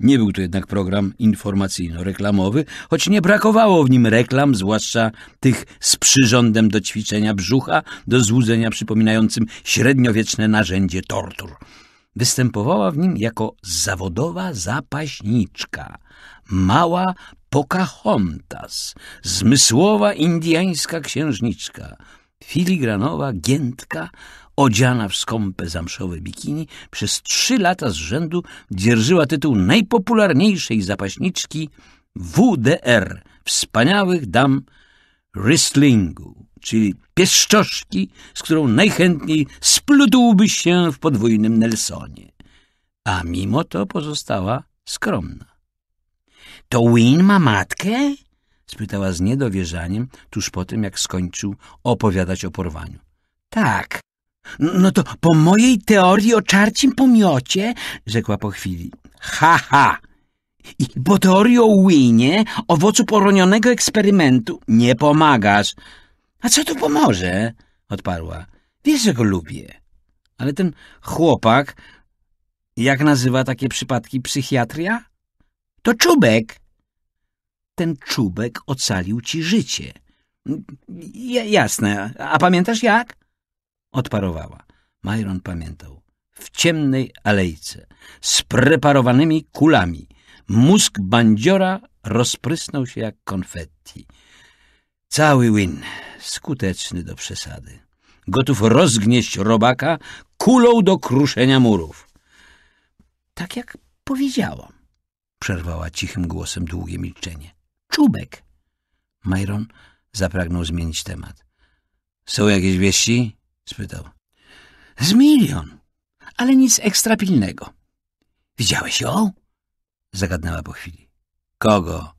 Nie był to jednak program informacyjno-reklamowy, choć nie brakowało w nim reklam, zwłaszcza tych z przyrządem do ćwiczenia brzucha, do złudzenia przypominającym średniowieczne narzędzie tortur. Występowała w nim jako zawodowa zapaśniczka, mała Pocahontas, zmysłowa indiańska księżniczka, filigranowa giętka odziana w skąpe zamszowe bikini, przez trzy lata z rzędu dzierżyła tytuł najpopularniejszej zapaśniczki WDR, wspaniałych dam wrestlingu, czyli pieszczoszki, z którą najchętniej splutłby się w podwójnym Nelsonie. A mimo to pozostała skromna. To Win ma matkę? spytała z niedowierzaniem tuż po tym, jak skończył opowiadać o porwaniu. Tak, no to po mojej teorii o czarcim pomiocie, rzekła po chwili. Ha, ha! I po teorii o Winie, owocu poronionego eksperymentu, nie pomagasz. A co tu pomoże? Odparła. Wiesz, że go lubię. Ale ten chłopak, jak nazywa takie przypadki psychiatria? To czubek. Ten czubek ocalił ci życie. J jasne. A pamiętasz jak? Odparowała. Myron pamiętał. W ciemnej alejce, z preparowanymi kulami. Mózg bandziora rozprysnął się jak konfetti. Cały Win, skuteczny do przesady. Gotów rozgnieść robaka kulą do kruszenia murów. Tak jak powiedziałam, przerwała cichym głosem długie milczenie. Czubek. Myron zapragnął zmienić temat. Są jakieś wieści? spytał. Z milion, ale nic ekstrapilnego Widziałeś ją? Zagadnęła po chwili. Kogo?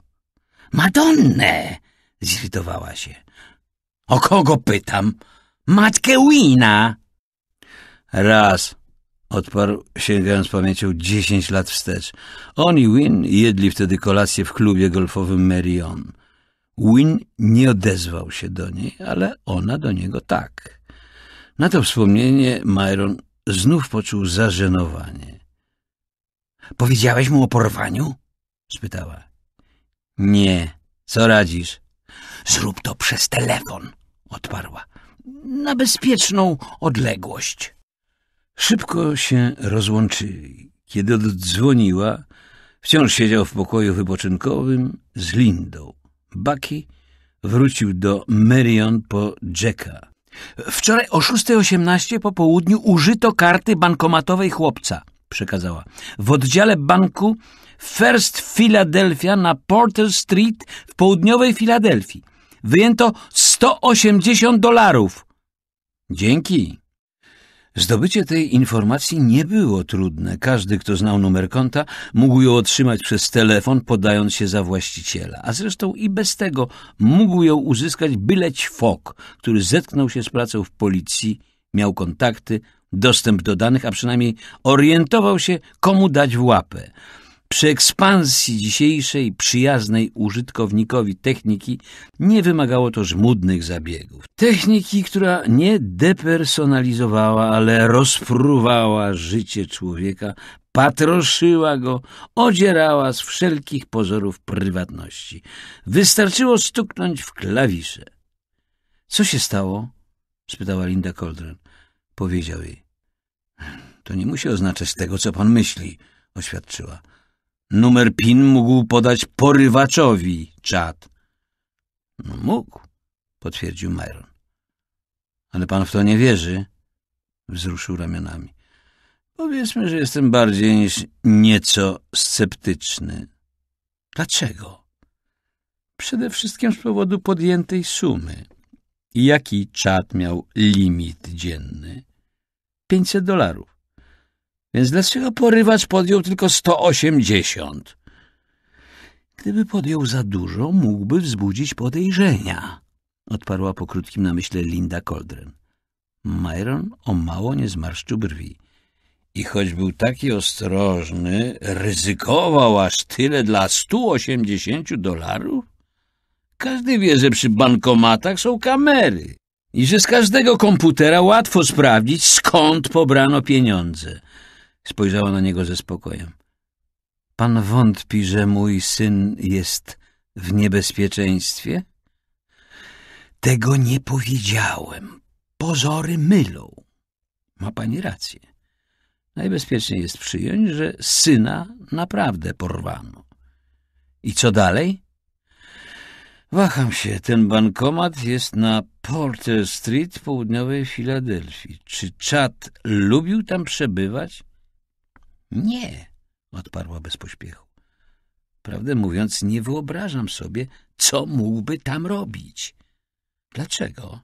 Madonnę! Zirytowała się. O kogo pytam? Matkę Wina! Raz, odparł, sięgając pamięcią dziesięć lat wstecz. On i Win jedli wtedy kolację w klubie golfowym Merion. Win nie odezwał się do niej, ale ona do niego tak. Na to wspomnienie Myron znów poczuł zażenowanie. — Powiedziałeś mu o porwaniu? — spytała. — Nie. Co radzisz? — Zrób to przez telefon — odparła. — Na bezpieczną odległość. Szybko się rozłączyli. Kiedy oddzwoniła, wciąż siedział w pokoju wypoczynkowym z Lindą. Bucky wrócił do Marion po Jacka. Wczoraj o 6.18 po południu użyto karty bankomatowej chłopca, przekazała. W oddziale banku First Philadelphia na Porter Street w południowej Filadelfii. Wyjęto 180 dolarów. Dzięki. Zdobycie tej informacji nie było trudne. Każdy, kto znał numer konta, mógł ją otrzymać przez telefon, podając się za właściciela. A zresztą i bez tego mógł ją uzyskać byleć Fok, który zetknął się z pracą w policji, miał kontakty, dostęp do danych, a przynajmniej orientował się, komu dać w łapę. Przy ekspansji dzisiejszej przyjaznej użytkownikowi techniki nie wymagało to żmudnych zabiegów. Techniki, która nie depersonalizowała, ale rozpruwała życie człowieka, patroszyła go, odzierała z wszelkich pozorów prywatności. Wystarczyło stuknąć w klawisze. — Co się stało? — spytała Linda Coldren. Powiedział jej. — To nie musi oznaczać tego, co pan myśli — oświadczyła. Numer PIN mógł podać porywaczowi czat. No, mógł, potwierdził Myron. Ale pan w to nie wierzy, wzruszył ramionami. Powiedzmy, że jestem bardziej niż nieco sceptyczny. Dlaczego? Przede wszystkim z powodu podjętej sumy. Jaki czat miał limit dzienny? 500 dolarów. Więc dlaczego porywacz podjął tylko 180? Gdyby podjął za dużo, mógłby wzbudzić podejrzenia, odparła po krótkim namyśle Linda Coldren. Myron o mało nie zmarszczył brwi. I choć był taki ostrożny, ryzykował aż tyle dla 180 dolarów? Każdy wie, że przy bankomatach są kamery i że z każdego komputera łatwo sprawdzić, skąd pobrano pieniądze. Spojrzała na niego ze spokojem. Pan wątpi, że mój syn jest w niebezpieczeństwie? Tego nie powiedziałem. Pozory mylą. Ma pani rację. Najbezpieczniej jest przyjąć, że syna naprawdę porwano. I co dalej? Waham się, ten bankomat jest na Porter Street w południowej Filadelfii. Czy czat lubił tam przebywać? Nie, odparła bez pośpiechu. Prawdę mówiąc, nie wyobrażam sobie, co mógłby tam robić. Dlaczego?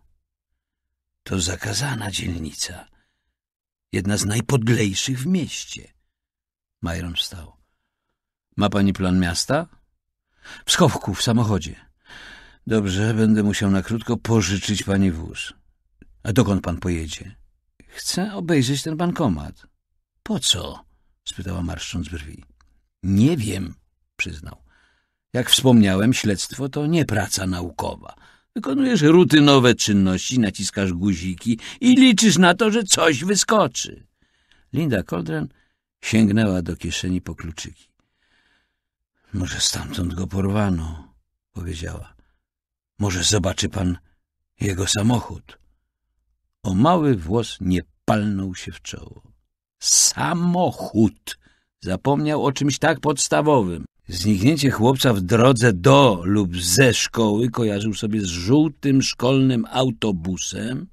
To zakazana dzielnica. Jedna z najpodlejszych w mieście. Majron wstał. Ma pani plan miasta? W schowku, w samochodzie. Dobrze, będę musiał na krótko pożyczyć pani wóz. A dokąd pan pojedzie? Chcę obejrzeć ten bankomat. Po co? spytała marszcząc brwi. Nie wiem, przyznał. Jak wspomniałem, śledztwo to nie praca naukowa. Wykonujesz rutynowe czynności, naciskasz guziki i liczysz na to, że coś wyskoczy. Linda Coldren sięgnęła do kieszeni po kluczyki. Może stamtąd go porwano, powiedziała. Może zobaczy pan jego samochód. O mały włos nie palnął się w czoło. Samochód. Zapomniał o czymś tak podstawowym. Zniknięcie chłopca w drodze do lub ze szkoły kojarzył sobie z żółtym szkolnym autobusem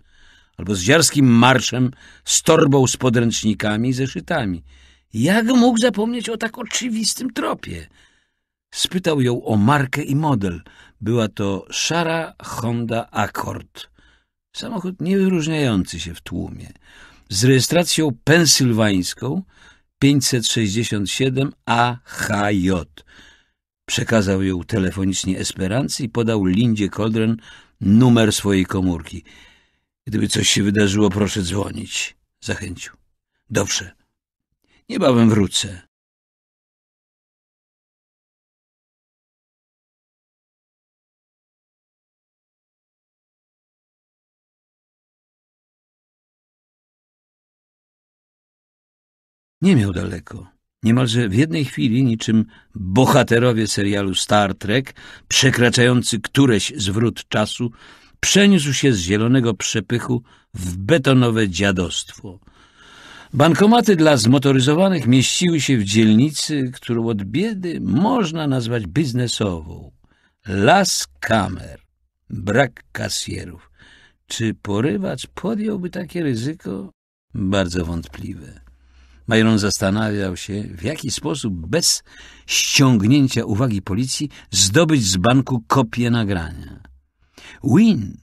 albo z dziarskim marszem, z torbą z podręcznikami i zeszytami. Jak mógł zapomnieć o tak oczywistym tropie? Spytał ją o markę i model. Była to szara Honda Accord. Samochód niewyróżniający się w tłumie z rejestracją pensylwańską 567 AHJ. Przekazał ją telefonicznie Esperancji i podał Lindzie Coldren numer swojej komórki. Gdyby coś się wydarzyło, proszę dzwonić. Zachęcił. Dobrze. Niebawem wrócę. Nie miał daleko. Niemalże w jednej chwili, niczym bohaterowie serialu Star Trek, przekraczający któreś zwrót czasu, przeniósł się z zielonego przepychu w betonowe dziadostwo. Bankomaty dla zmotoryzowanych mieściły się w dzielnicy, którą od biedy można nazwać biznesową. Las kamer, brak kasjerów. Czy porywacz podjąłby takie ryzyko? Bardzo wątpliwe. Majron zastanawiał się, w jaki sposób bez ściągnięcia uwagi policji zdobyć z banku kopię nagrania. Win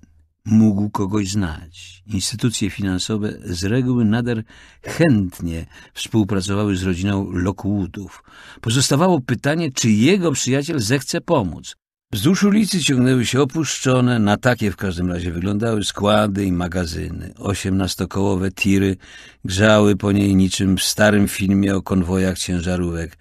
mógł kogoś znać. Instytucje finansowe z reguły nader chętnie współpracowały z rodziną Lockwoodów. Pozostawało pytanie, czy jego przyjaciel zechce pomóc. Wzdłuż ulicy ciągnęły się opuszczone, na takie w każdym razie wyglądały składy i magazyny. Osiemnastokołowe tiry grzały po niej niczym w starym filmie o konwojach ciężarówek.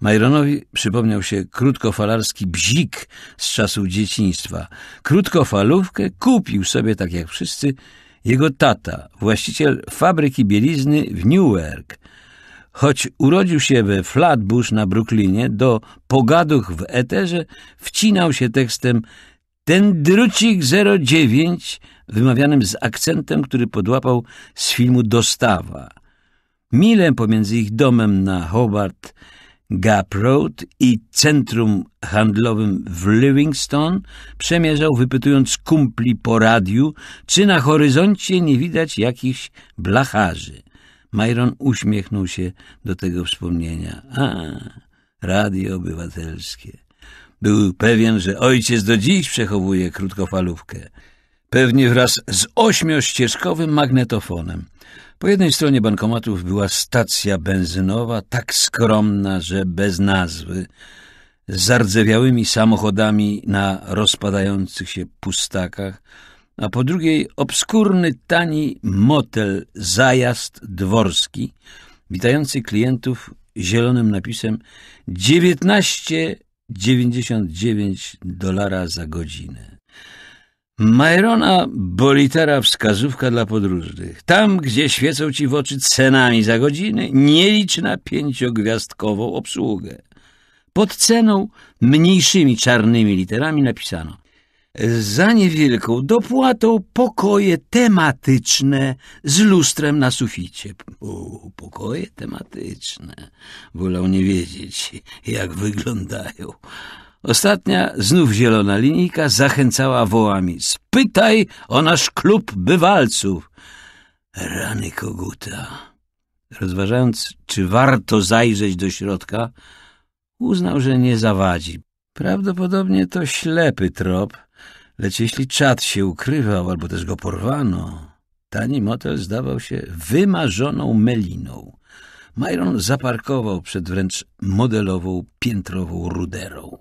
Majronowi przypomniał się krótkofalarski bzik z czasów dzieciństwa. Krótkofalówkę kupił sobie, tak jak wszyscy, jego tata, właściciel fabryki bielizny w Newark – Choć urodził się we Flatbush na Brooklynie, do pogaduch w eterze wcinał się tekstem ten drucik 09, wymawianym z akcentem, który podłapał z filmu Dostawa. Milę pomiędzy ich domem na Hobart Gap Road i centrum handlowym w Livingston przemierzał, wypytując kumpli po radiu, czy na horyzoncie nie widać jakichś blacharzy. Majron uśmiechnął się do tego wspomnienia. A, radio obywatelskie. Był pewien, że ojciec do dziś przechowuje krótkofalówkę. Pewnie wraz z ośmiościeżkowym magnetofonem. Po jednej stronie bankomatów była stacja benzynowa, tak skromna, że bez nazwy, z zardzewiałymi samochodami na rozpadających się pustakach, a po drugiej obskurny, tani motel Zajazd Dworski, witający klientów zielonym napisem 19,99 dolara za godzinę. Majrona Bolitera wskazówka dla podróżnych. Tam, gdzie świecą ci w oczy cenami za godzinę, nie licz na pięciogwiazdkową obsługę. Pod ceną mniejszymi czarnymi literami napisano za niewielką dopłatą pokoje tematyczne z lustrem na suficie. O, pokoje tematyczne. Wolał nie wiedzieć, jak wyglądają. Ostatnia, znów zielona linijka, zachęcała wołami. Spytaj o nasz klub bywalców. Rany koguta. Rozważając, czy warto zajrzeć do środka, uznał, że nie zawadzi. Prawdopodobnie to ślepy trop, Lecz jeśli czad się ukrywał albo też go porwano, tani motel zdawał się wymarzoną meliną. Myron zaparkował przed wręcz modelową, piętrową ruderą.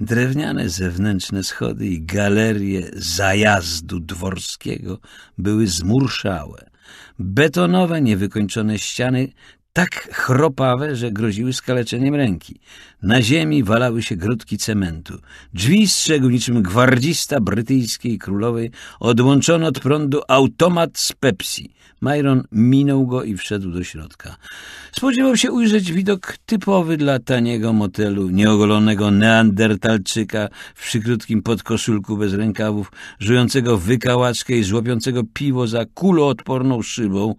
Drewniane zewnętrzne schody i galerie zajazdu dworskiego były zmurszałe. Betonowe, niewykończone ściany tak chropawe, że groziły skaleczeniem ręki. Na ziemi walały się grudki cementu. Drzwi strzegł niczym gwardzista brytyjskiej królowej odłączono od prądu automat z Pepsi. Myron minął go i wszedł do środka. Spodziewał się ujrzeć widok typowy dla taniego motelu, nieogolonego neandertalczyka w przykrótkim podkoszulku bez rękawów, żującego wykałaczkę i złapiącego piwo za kuloodporną szybą,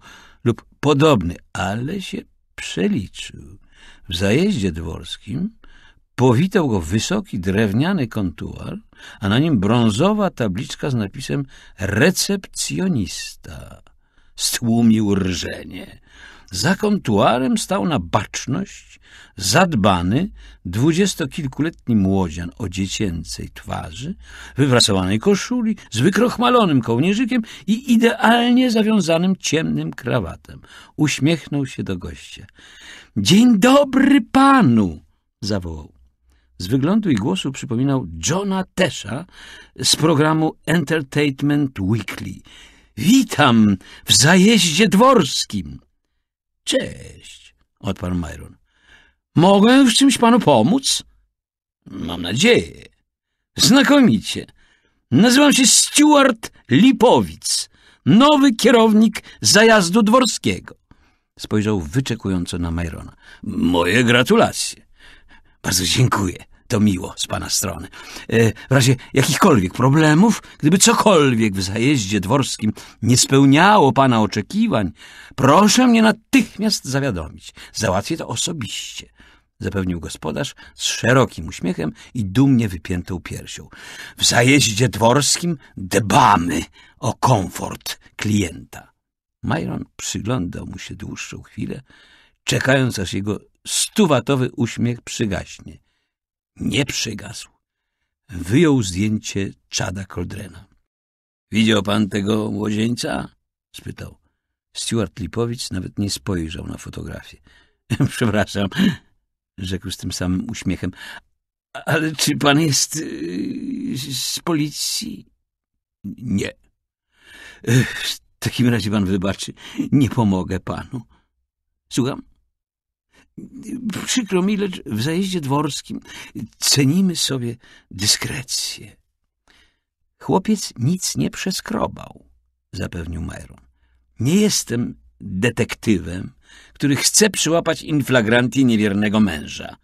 podobny, ale się przeliczył. W zajeździe dworskim powitał go wysoki drewniany kontuar, a na nim brązowa tabliczka z napisem recepcjonista. Stłumił rżenie. Za kontuarem stał na baczność zadbany dwudziestokilkuletni młodzian o dziecięcej twarzy, wywracowanej koszuli, z wykrochmalonym kołnierzykiem i idealnie zawiązanym ciemnym krawatem. Uśmiechnął się do gościa. — Dzień dobry panu! — zawołał. Z wyglądu i głosu przypominał Johna Tesha z programu Entertainment Weekly. Witam w zajeździe dworskim. Cześć, odparł Myron. Mogę w czymś panu pomóc? Mam nadzieję. Znakomicie. Nazywam się Stuart Lipowic, nowy kierownik zajazdu dworskiego. Spojrzał wyczekująco na Myrona. Moje gratulacje. Bardzo dziękuję to miło z pana strony. E, w razie jakichkolwiek problemów, gdyby cokolwiek w zajeździe dworskim nie spełniało pana oczekiwań, proszę mnie natychmiast zawiadomić. Załatwię to osobiście. Zapewnił gospodarz z szerokim uśmiechem i dumnie wypiętą piersią. W zajeździe dworskim dbamy o komfort klienta. Majron przyglądał mu się dłuższą chwilę, czekając aż jego stuwatowy uśmiech przygaśnie nie przygasł. Wyjął zdjęcie Czada Koldrena. — Widział pan tego młodzieńca? — spytał. Stuart Lipowicz nawet nie spojrzał na fotografię. — Przepraszam — rzekł z tym samym uśmiechem. — Ale czy pan jest y, z policji? — Nie. — W takim razie pan wybaczy, nie pomogę panu. — Słucham? — Przykro mi, lecz w zajeździe dworskim cenimy sobie dyskrecję. Chłopiec nic nie przeskrobał, zapewnił Meron. Nie jestem detektywem, który chce przyłapać inflagranti niewiernego męża.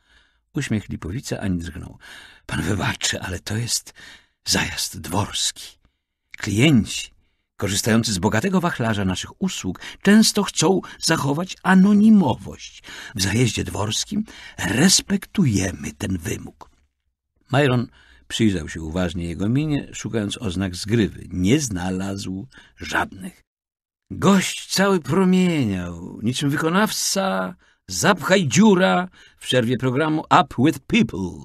Uśmiech Lipowica ani drgnął. Pan wybaczy, ale to jest zajazd dworski. Klienci korzystający z bogatego wachlarza naszych usług, często chcą zachować anonimowość. W zajeździe dworskim respektujemy ten wymóg. Myron przyjrzał się uważnie jego minie, szukając oznak zgrywy. Nie znalazł żadnych. Gość cały promieniał, niczym wykonawca Zapchaj dziura w przerwie programu Up With People.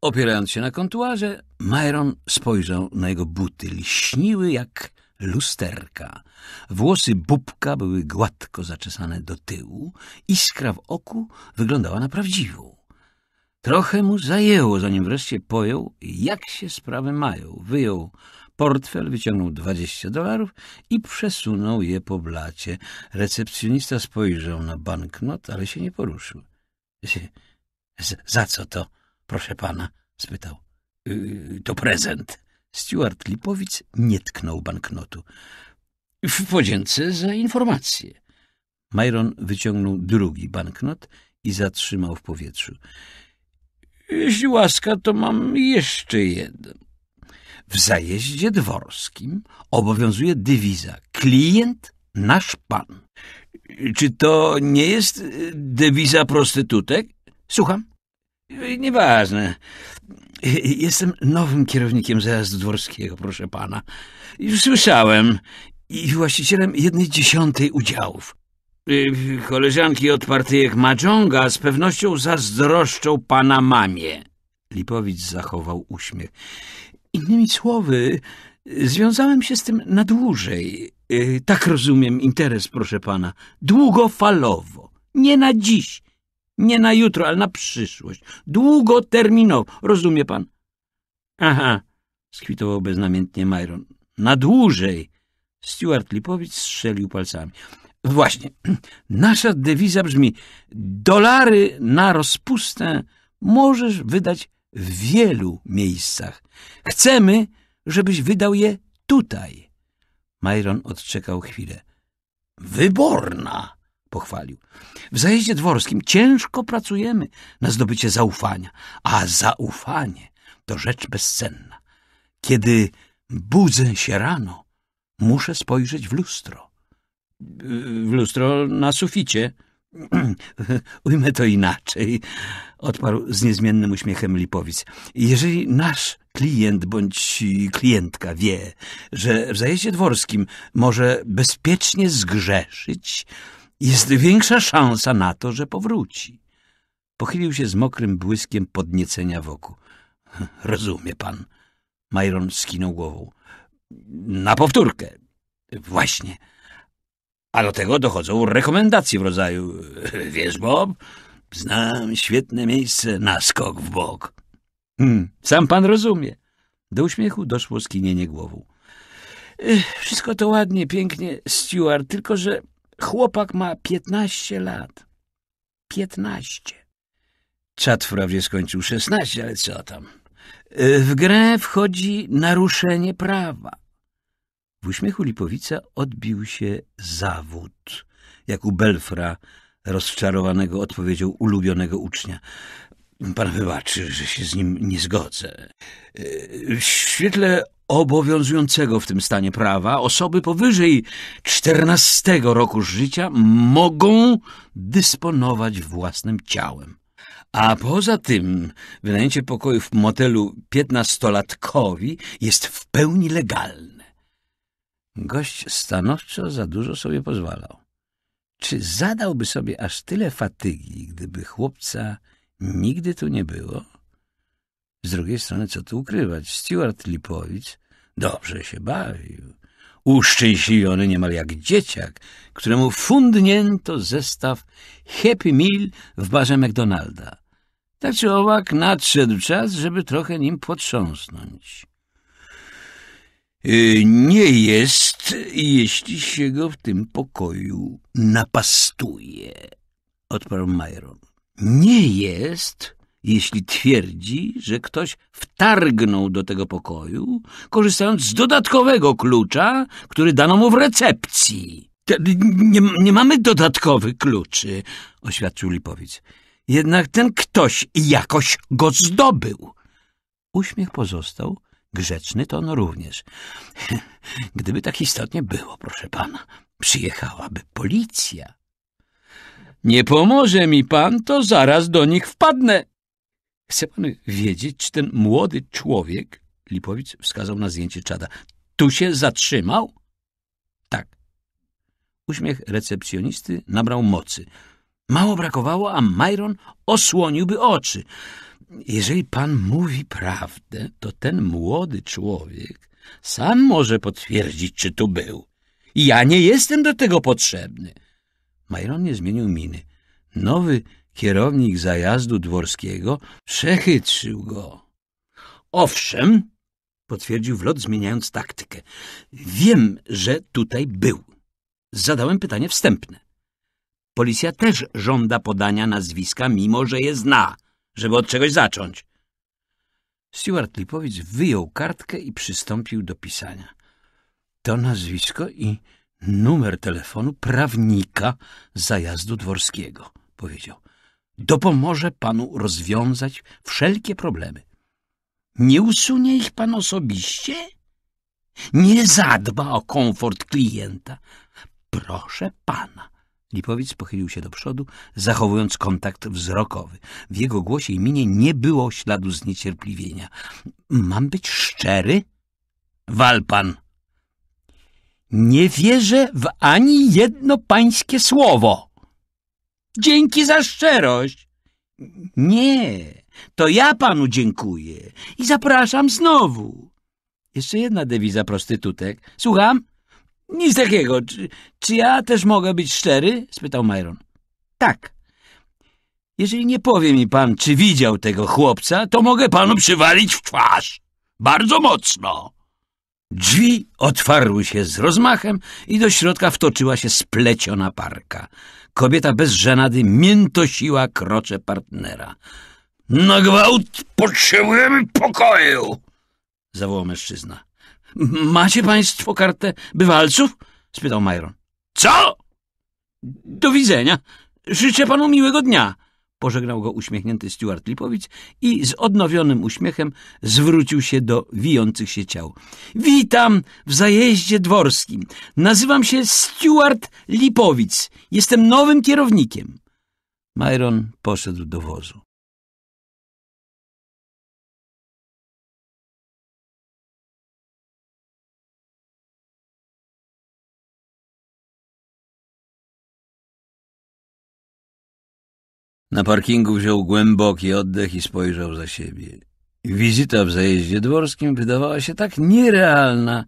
Opierając się na kontuarze, Myron spojrzał na jego buty. Lśniły jak lusterka. Włosy bubka były gładko zaczesane do tyłu, iskra w oku wyglądała na prawdziwą. Trochę mu zajęło, zanim wreszcie pojął, jak się sprawy mają. Wyjął portfel, wyciągnął 20 dolarów i przesunął je po blacie. Recepcjonista spojrzał na banknot, ale się nie poruszył. — Za co to, proszę pana? — spytał. Y, to prezent. Stuart Lipowic nie tknął banknotu. W podzięce za informację. Myron wyciągnął drugi banknot i zatrzymał w powietrzu. Jeśli łaska, to mam jeszcze jeden. W zajeździe dworskim obowiązuje dewiza klient nasz pan. Czy to nie jest dewiza prostytutek? Słucham. Nieważne. Jestem nowym kierownikiem zajazdu dworskiego, proszę pana. Już słyszałem. I właścicielem jednej dziesiątej udziałów. Y, koleżanki od partyjek Majonga z pewnością zazdroszczą pana mamie. Lipowicz zachował uśmiech. Innymi słowy, związałem się z tym na dłużej. Y, tak rozumiem interes, proszę pana. Długofalowo. Nie na dziś, nie na jutro, ale na przyszłość. Długoterminowo. Rozumie pan? Aha, skwitował beznamiętnie Myron. Na dłużej. Stuart Lipowicz strzelił palcami. Właśnie. Nasza dewiza brzmi dolary na rozpustę możesz wydać w wielu miejscach. Chcemy, żebyś wydał je tutaj. Myron odczekał chwilę. Wyborna! pochwalił. W zajeździe dworskim ciężko pracujemy na zdobycie zaufania, a zaufanie to rzecz bezcenna. Kiedy budzę się rano, muszę spojrzeć w lustro. W lustro na suficie. Ujmę to inaczej, odparł z niezmiennym uśmiechem Lipowic. Jeżeli nasz klient bądź klientka wie, że w zajeździe dworskim może bezpiecznie zgrzeszyć, jest większa szansa na to, że powróci. Pochylił się z mokrym błyskiem podniecenia wokół. Rozumie pan. Majron skinął głową. Na powtórkę. Właśnie. A do tego dochodzą rekomendacje w rodzaju wiesz Bob, znam świetne miejsce na skok w bok. Hmm, sam pan rozumie. Do uśmiechu doszło skinienie głową. Wszystko to ładnie, pięknie, Stuart, tylko że Chłopak ma piętnaście lat. Piętnaście. Czad wprawdzie skończył szesnaście, ale co tam? Y, w grę wchodzi naruszenie prawa. W uśmiechu Lipowica odbił się zawód, jak u Belfra, rozczarowanego odpowiedział ulubionego ucznia. Pan wybaczy, że się z nim nie zgodzę. Y, w świetle obowiązującego w tym stanie prawa osoby powyżej 14 roku życia mogą dysponować własnym ciałem. A poza tym wynajęcie pokoju w motelu piętnastolatkowi jest w pełni legalne. Gość stanowczo za dużo sobie pozwalał. Czy zadałby sobie aż tyle fatygi, gdyby chłopca nigdy tu nie było? Z drugiej strony, co tu ukrywać? Stuart Lipowicz dobrze się bawił. Uszczęśliwiony niemal jak dzieciak, któremu fundnięto zestaw Happy Meal w barze McDonalda. Tak czy owak nadszedł czas, żeby trochę nim potrząsnąć. Y, nie jest, jeśli się go w tym pokoju napastuje, odparł Myron. Nie jest, jeśli twierdzi, że ktoś wtargnął do tego pokoju, korzystając z dodatkowego klucza, który dano mu w recepcji. Nie, nie mamy dodatkowych kluczy, oświadczył Lipowic. Jednak ten ktoś jakoś go zdobył. Uśmiech pozostał, grzeczny ton również. Gdyby tak istotnie było, proszę pana, przyjechałaby policja. Nie pomoże mi pan, to zaraz do nich wpadnę, Chce pan wiedzieć, czy ten młody człowiek, Lipowicz wskazał na zdjęcie czada, tu się zatrzymał? Tak. Uśmiech recepcjonisty nabrał mocy. Mało brakowało, a Myron osłoniłby oczy. Jeżeli pan mówi prawdę, to ten młody człowiek sam może potwierdzić, czy tu był. Ja nie jestem do tego potrzebny. Myron nie zmienił miny. Nowy Kierownik zajazdu dworskiego przechytrzył go. Owszem, potwierdził Wlot, zmieniając taktykę. Wiem, że tutaj był. Zadałem pytanie wstępne. Policja też żąda podania nazwiska, mimo że je zna, żeby od czegoś zacząć. Stuart Lipowicz wyjął kartkę i przystąpił do pisania. To nazwisko i numer telefonu prawnika zajazdu dworskiego, powiedział dopomoże panu rozwiązać wszelkie problemy. Nie usunie ich pan osobiście? Nie zadba o komfort klienta. Proszę pana. Lipowic pochylił się do przodu, zachowując kontakt wzrokowy. W jego głosie i minie nie było śladu zniecierpliwienia. Mam być szczery? Wal pan. Nie wierzę w ani jedno pańskie słowo. Dzięki za szczerość. Nie, to ja panu dziękuję i zapraszam znowu. Jeszcze jedna dewiza prostytutek. Słucham? Nic takiego. Czy, czy ja też mogę być szczery? spytał Myron. Tak. Jeżeli nie powie mi pan, czy widział tego chłopca, to mogę panu przywalić w twarz. Bardzo mocno. Drzwi otwarły się z rozmachem i do środka wtoczyła się spleciona parka. Kobieta bez żenady miętosiła krocze partnera. Na gwałt potrzebujemy pokoju! zawołał mężczyzna. Macie państwo kartę bywalców? spytał Majron. Co? Do widzenia. Życzę panu miłego dnia pożegnał go uśmiechnięty Stuart Lipowicz i z odnowionym uśmiechem zwrócił się do wijących się ciał. Witam w zajeździe dworskim. Nazywam się Stuart Lipowicz. Jestem nowym kierownikiem. Myron poszedł do wozu. Na parkingu wziął głęboki oddech i spojrzał za siebie. Wizyta w zajeździe dworskim wydawała się tak nierealna,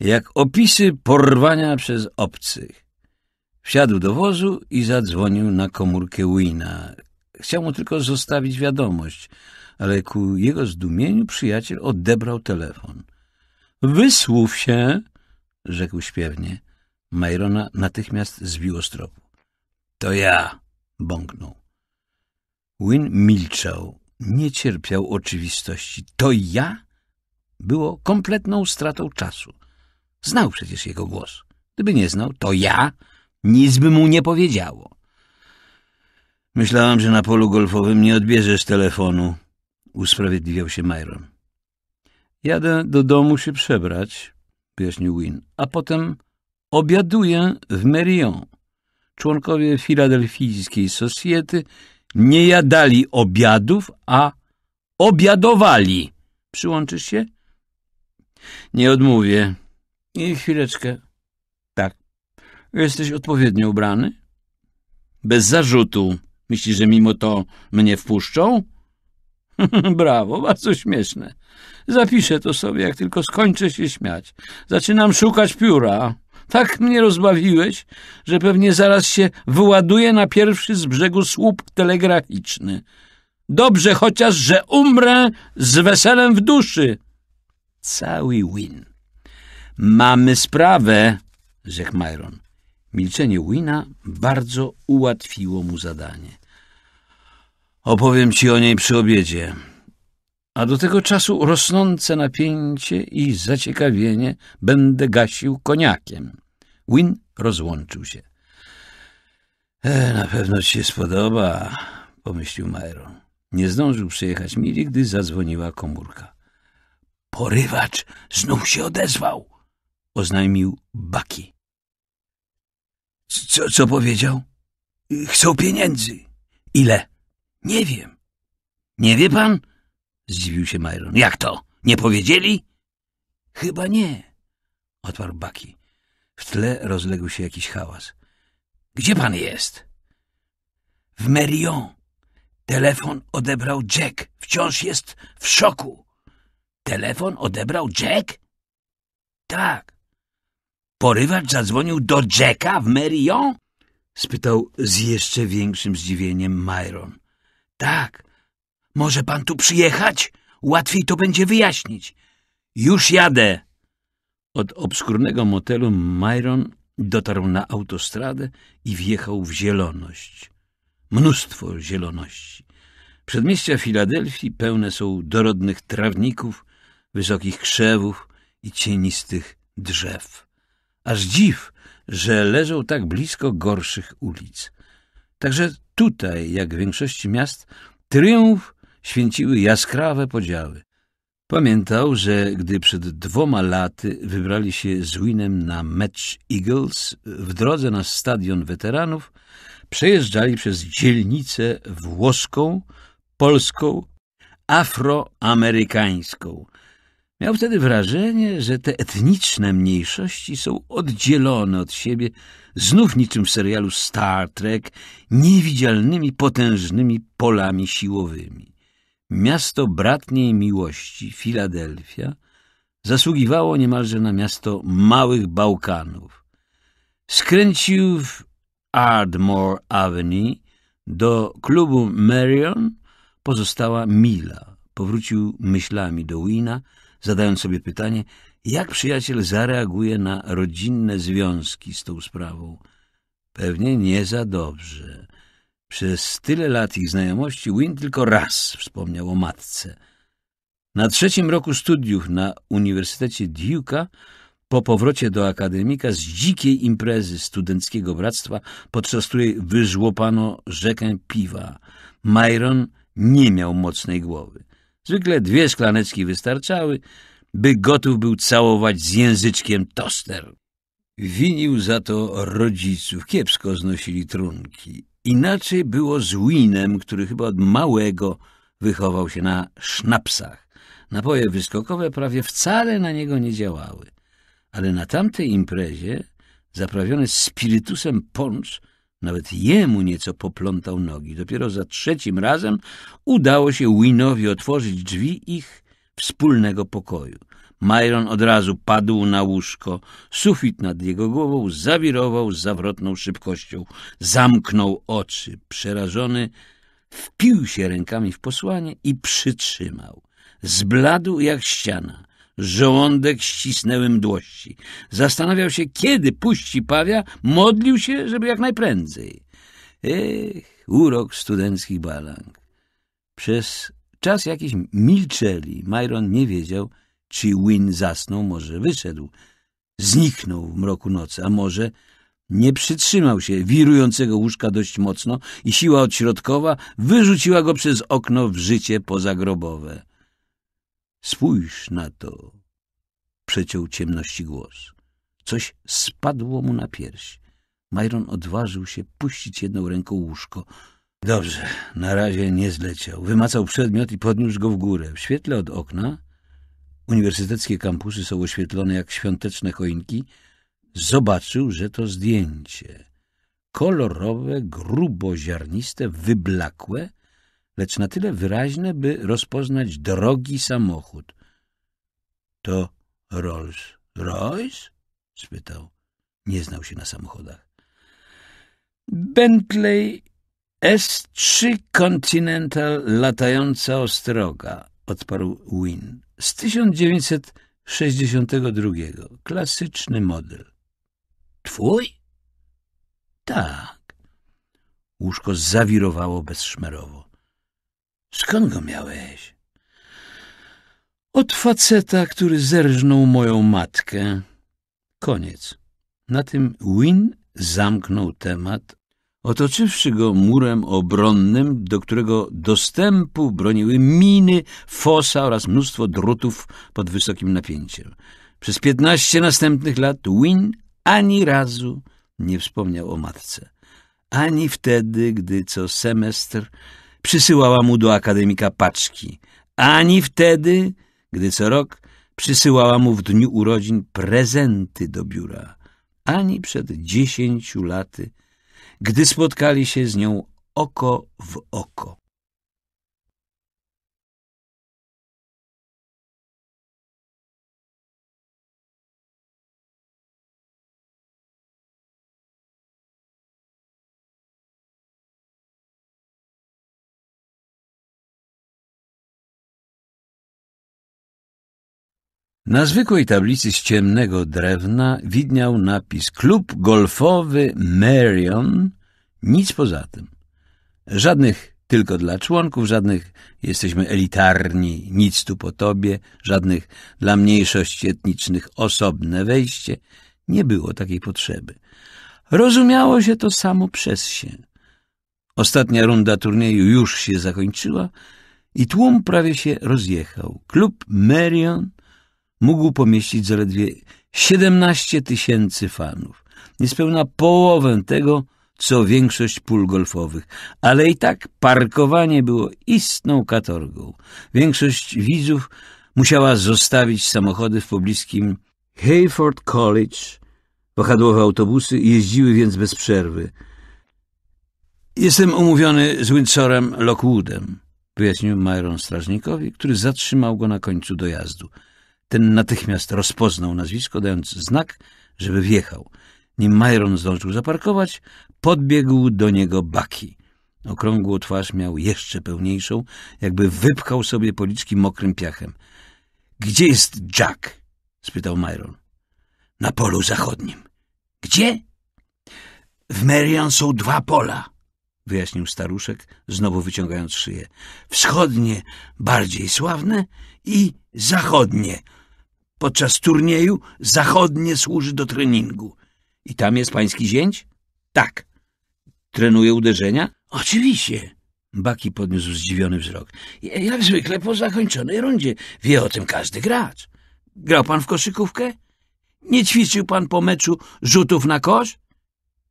jak opisy porwania przez obcych. Wsiadł do wozu i zadzwonił na komórkę Wina. Chciał mu tylko zostawić wiadomość, ale ku jego zdumieniu przyjaciel odebrał telefon. — Wysłów się! — rzekł śpiewnie. Majrona natychmiast zbiło z To ja! — bąknął. Win milczał, nie cierpiał oczywistości. To ja? Było kompletną stratą czasu. Znał przecież jego głos. Gdyby nie znał, to ja nic by mu nie powiedziało. Myślałam, że na polu golfowym nie odbierzesz telefonu, usprawiedliwiał się Myron. Jadę do domu się przebrać, wyjaśnił Win, a potem obiaduję w Merion. Członkowie filadelfijskiej socjety nie jadali obiadów, a obiadowali. Przyłączysz się? Nie odmówię. I chwileczkę. Tak. Jesteś odpowiednio ubrany? Bez zarzutu. Myślisz, że mimo to mnie wpuszczą? Brawo, bardzo śmieszne. Zapiszę to sobie, jak tylko skończę się śmiać. Zaczynam szukać pióra. Tak mnie rozbawiłeś, że pewnie zaraz się wyładuje na pierwszy z brzegu słup telegraficzny. Dobrze chociaż, że umrę z weselem w duszy. Cały Win. Mamy sprawę, rzekł Myron. Milczenie Wina bardzo ułatwiło mu zadanie. Opowiem ci o niej przy obiedzie a do tego czasu rosnące napięcie i zaciekawienie będę gasił koniakiem. Win rozłączył się. E, na pewno ci się spodoba, pomyślił Myron. Nie zdążył przyjechać Mili, gdy zadzwoniła komórka. Porywacz znów się odezwał, oznajmił Baki. Co, co powiedział? Chcą pieniędzy. Ile? Nie wiem. Nie wie pan? Zdziwił się Myron. Jak to? Nie powiedzieli? Chyba nie, odparł Baki. W tle rozległ się jakiś hałas. Gdzie pan jest? W Merion. Telefon odebrał Jack. Wciąż jest w szoku. Telefon odebrał Jack? Tak. Porywacz zadzwonił do Jacka w Merion? Spytał z jeszcze większym zdziwieniem Myron. Tak, może pan tu przyjechać? Łatwiej to będzie wyjaśnić. Już jadę. Od obskurnego motelu Myron dotarł na autostradę i wjechał w zieloność. Mnóstwo zieloności. Przedmieścia Filadelfii pełne są dorodnych trawników, wysokich krzewów i cienistych drzew. Aż dziw, że leżą tak blisko gorszych ulic. Także tutaj, jak w większości miast, tryumf święciły jaskrawe podziały. Pamiętał, że gdy przed dwoma laty wybrali się z Winem na mecz Eagles, w drodze na stadion weteranów przejeżdżali przez dzielnicę włoską, polską, afroamerykańską. Miał wtedy wrażenie, że te etniczne mniejszości są oddzielone od siebie, znów niczym w serialu Star Trek, niewidzialnymi, potężnymi polami siłowymi. Miasto bratniej miłości, Filadelfia, zasługiwało niemalże na miasto małych Bałkanów. Skręcił w Ardmore Avenue do klubu Marion, pozostała Mila. Powrócił myślami do Wina, zadając sobie pytanie, jak przyjaciel zareaguje na rodzinne związki z tą sprawą. Pewnie nie za dobrze. Przez tyle lat ich znajomości Win tylko raz wspomniał o matce. Na trzecim roku studiów na Uniwersytecie Duke'a po powrocie do akademika z dzikiej imprezy studenckiego bractwa, podczas której wyżłopano rzekę piwa. Myron nie miał mocnej głowy. Zwykle dwie szklaneczki wystarczały, by gotów był całować z języczkiem toster. Winił za to rodziców, kiepsko znosili trunki Inaczej było z Winem, który chyba od małego wychował się na sznapsach. Napoje wyskokowe prawie wcale na niego nie działały. Ale na tamtej imprezie, zaprawiony spirytusem poncz, nawet jemu nieco poplątał nogi. Dopiero za trzecim razem udało się Winowi otworzyć drzwi ich wspólnego pokoju. Myron od razu padł na łóżko. Sufit nad jego głową zawirował z zawrotną szybkością. Zamknął oczy. Przerażony wpił się rękami w posłanie i przytrzymał. Zbladł jak ściana. Żołądek ścisnęły mdłości. Zastanawiał się, kiedy puści pawia, modlił się, żeby jak najprędzej. Ech, urok studenckich balang. Przez czas jakiś milczeli. Myron nie wiedział, czy Win zasnął, może wyszedł, zniknął w mroku nocy, a może nie przytrzymał się wirującego łóżka dość mocno i siła odśrodkowa wyrzuciła go przez okno w życie pozagrobowe. Spójrz na to, przeciął ciemności głos. Coś spadło mu na pierś. Majron odważył się puścić jedną ręką łóżko. Dobrze, na razie nie zleciał. Wymacał przedmiot i podniósł go w górę. W świetle od okna uniwersyteckie kampusy są oświetlone jak świąteczne choinki, zobaczył, że to zdjęcie. Kolorowe, gruboziarniste, wyblakłe, lecz na tyle wyraźne, by rozpoznać drogi samochód. To Rolls Royce? spytał. Nie znał się na samochodach. Bentley S3 Continental latająca ostroga, odparł Wynne z 1962. Klasyczny model. Twój? Tak. Łóżko zawirowało bezszmerowo. Skąd go miałeś? Od faceta, który zerżnął moją matkę. Koniec. Na tym Win zamknął temat otoczywszy go murem obronnym, do którego dostępu broniły miny, fosa oraz mnóstwo drutów pod wysokim napięciem. Przez piętnaście następnych lat Win ani razu nie wspomniał o matce. Ani wtedy, gdy co semestr przysyłała mu do akademika paczki. Ani wtedy, gdy co rok przysyłała mu w dniu urodzin prezenty do biura. Ani przed dziesięciu laty gdy spotkali się z nią oko w oko. Na zwykłej tablicy z ciemnego drewna widniał napis Klub Golfowy Marion, nic poza tym. Żadnych tylko dla członków, żadnych jesteśmy elitarni, nic tu po tobie, żadnych dla mniejszości etnicznych osobne wejście. Nie było takiej potrzeby. Rozumiało się to samo przez się. Ostatnia runda turnieju już się zakończyła i tłum prawie się rozjechał. Klub Marion mógł pomieścić zaledwie 17 tysięcy fanów, niespełna połowę tego, co większość pól golfowych, ale i tak parkowanie było istną katorgą. Większość widzów musiała zostawić samochody w pobliskim Hayford College. Wahadłowe autobusy jeździły więc bez przerwy. Jestem umówiony z Windsorem Lockwoodem, wyjaśnił Myron strażnikowi, który zatrzymał go na końcu dojazdu. Ten natychmiast rozpoznał nazwisko, dając znak, żeby wjechał. Nim Myron zdążył zaparkować, podbiegł do niego Baki. Okrągłą twarz miał jeszcze pełniejszą, jakby wypchał sobie policzki mokrym piachem. — Gdzie jest Jack? — spytał Myron. — Na polu zachodnim. — Gdzie? — W Merion są dwa pola — wyjaśnił staruszek, znowu wyciągając szyję. — Wschodnie bardziej sławne i zachodnie Podczas turnieju zachodnie służy do treningu. I tam jest pański zięć? Tak. Trenuje uderzenia? Oczywiście. Baki podniósł zdziwiony wzrok. Jak zwykle po zakończonej rundzie. Wie o tym każdy gracz. Grał pan w koszykówkę? Nie ćwiczył pan po meczu rzutów na kosz?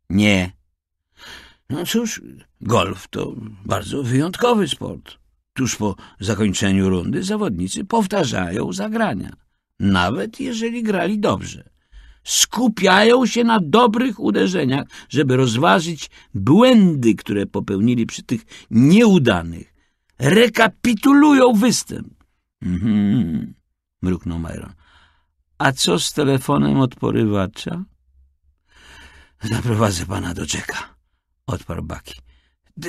Nie. No cóż, golf to bardzo wyjątkowy sport. Tuż po zakończeniu rundy zawodnicy powtarzają zagrania nawet jeżeli grali dobrze. Skupiają się na dobrych uderzeniach, żeby rozważyć błędy, które popełnili przy tych nieudanych. Rekapitulują występ. Mhm, mruknął Myron. A co z telefonem od porywacza? Zaprowadzę pana do Jacka, odparł Baki.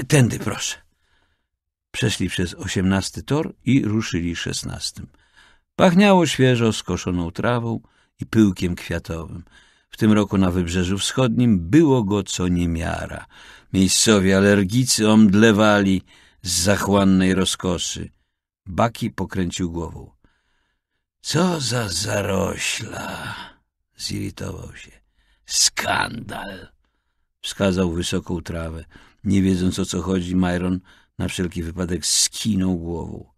Tędy proszę. Przeszli przez osiemnasty tor i ruszyli szesnastym. Pachniało świeżo skoszoną trawą i pyłkiem kwiatowym. W tym roku na wybrzeżu wschodnim było go co niemiara. Miejscowi alergicy omdlewali z zachłannej rozkoszy. Baki pokręcił głową. Co za zarośla! Zirytował się. Skandal! Wskazał wysoką trawę. Nie wiedząc o co chodzi, Myron na wszelki wypadek skinął głową.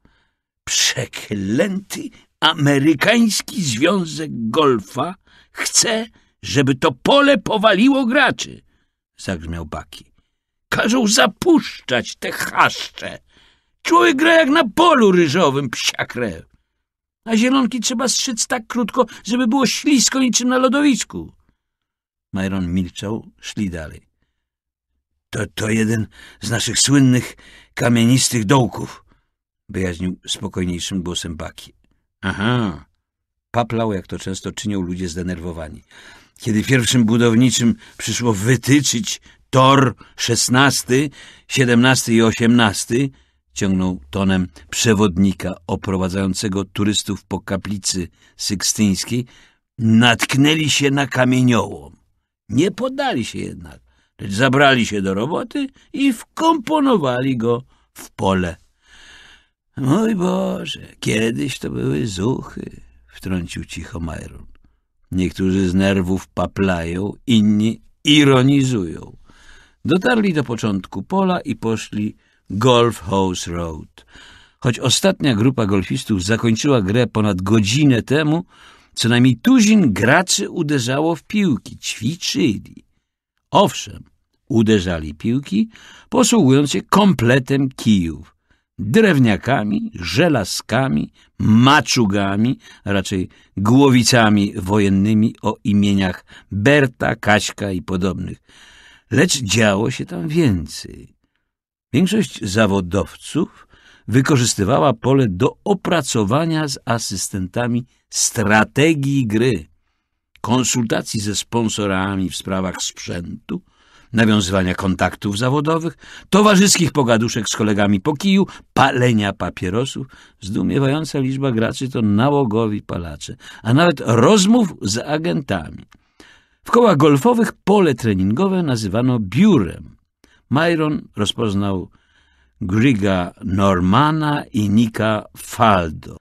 Przeklęty Amerykański Związek Golfa chce, żeby to pole powaliło graczy, zagrzmiał Baki. Każą zapuszczać te chaszcze. Człowiek gra jak na polu ryżowym, psia A zielonki trzeba strzyc tak krótko, żeby było ślisko niczym na lodowisku. Majron milczał, szli dalej. To, to jeden z naszych słynnych kamienistych dołków, wyjaśnił spokojniejszym głosem Baki. Aha, paplał, jak to często czynią ludzie zdenerwowani. Kiedy pierwszym budowniczym przyszło wytyczyć tor szesnasty, siedemnasty i osiemnasty, ciągnął tonem przewodnika oprowadzającego turystów po kaplicy sykstyńskiej, natknęli się na kamieniołom. Nie podali się jednak, lecz zabrali się do roboty i wkomponowali go w pole Mój Boże, kiedyś to były zuchy, wtrącił cicho Majron. Niektórzy z nerwów paplają, inni ironizują. Dotarli do początku pola i poszli Golf House Road. Choć ostatnia grupa golfistów zakończyła grę ponad godzinę temu, co najmniej tuzin graczy uderzało w piłki, ćwiczyli. Owszem, uderzali piłki, posługując się kompletem kijów drewniakami, żelazkami, maczugami, raczej głowicami wojennymi o imieniach Berta, Kaśka i podobnych. Lecz działo się tam więcej. Większość zawodowców wykorzystywała pole do opracowania z asystentami strategii gry, konsultacji ze sponsorami w sprawach sprzętu, nawiązywania kontaktów zawodowych, towarzyskich pogaduszek z kolegami po kiju, palenia papierosów. Zdumiewająca liczba graczy to nałogowi palacze, a nawet rozmów z agentami. W kołach golfowych pole treningowe nazywano biurem. Myron rozpoznał Griga Normana i Nika Faldo.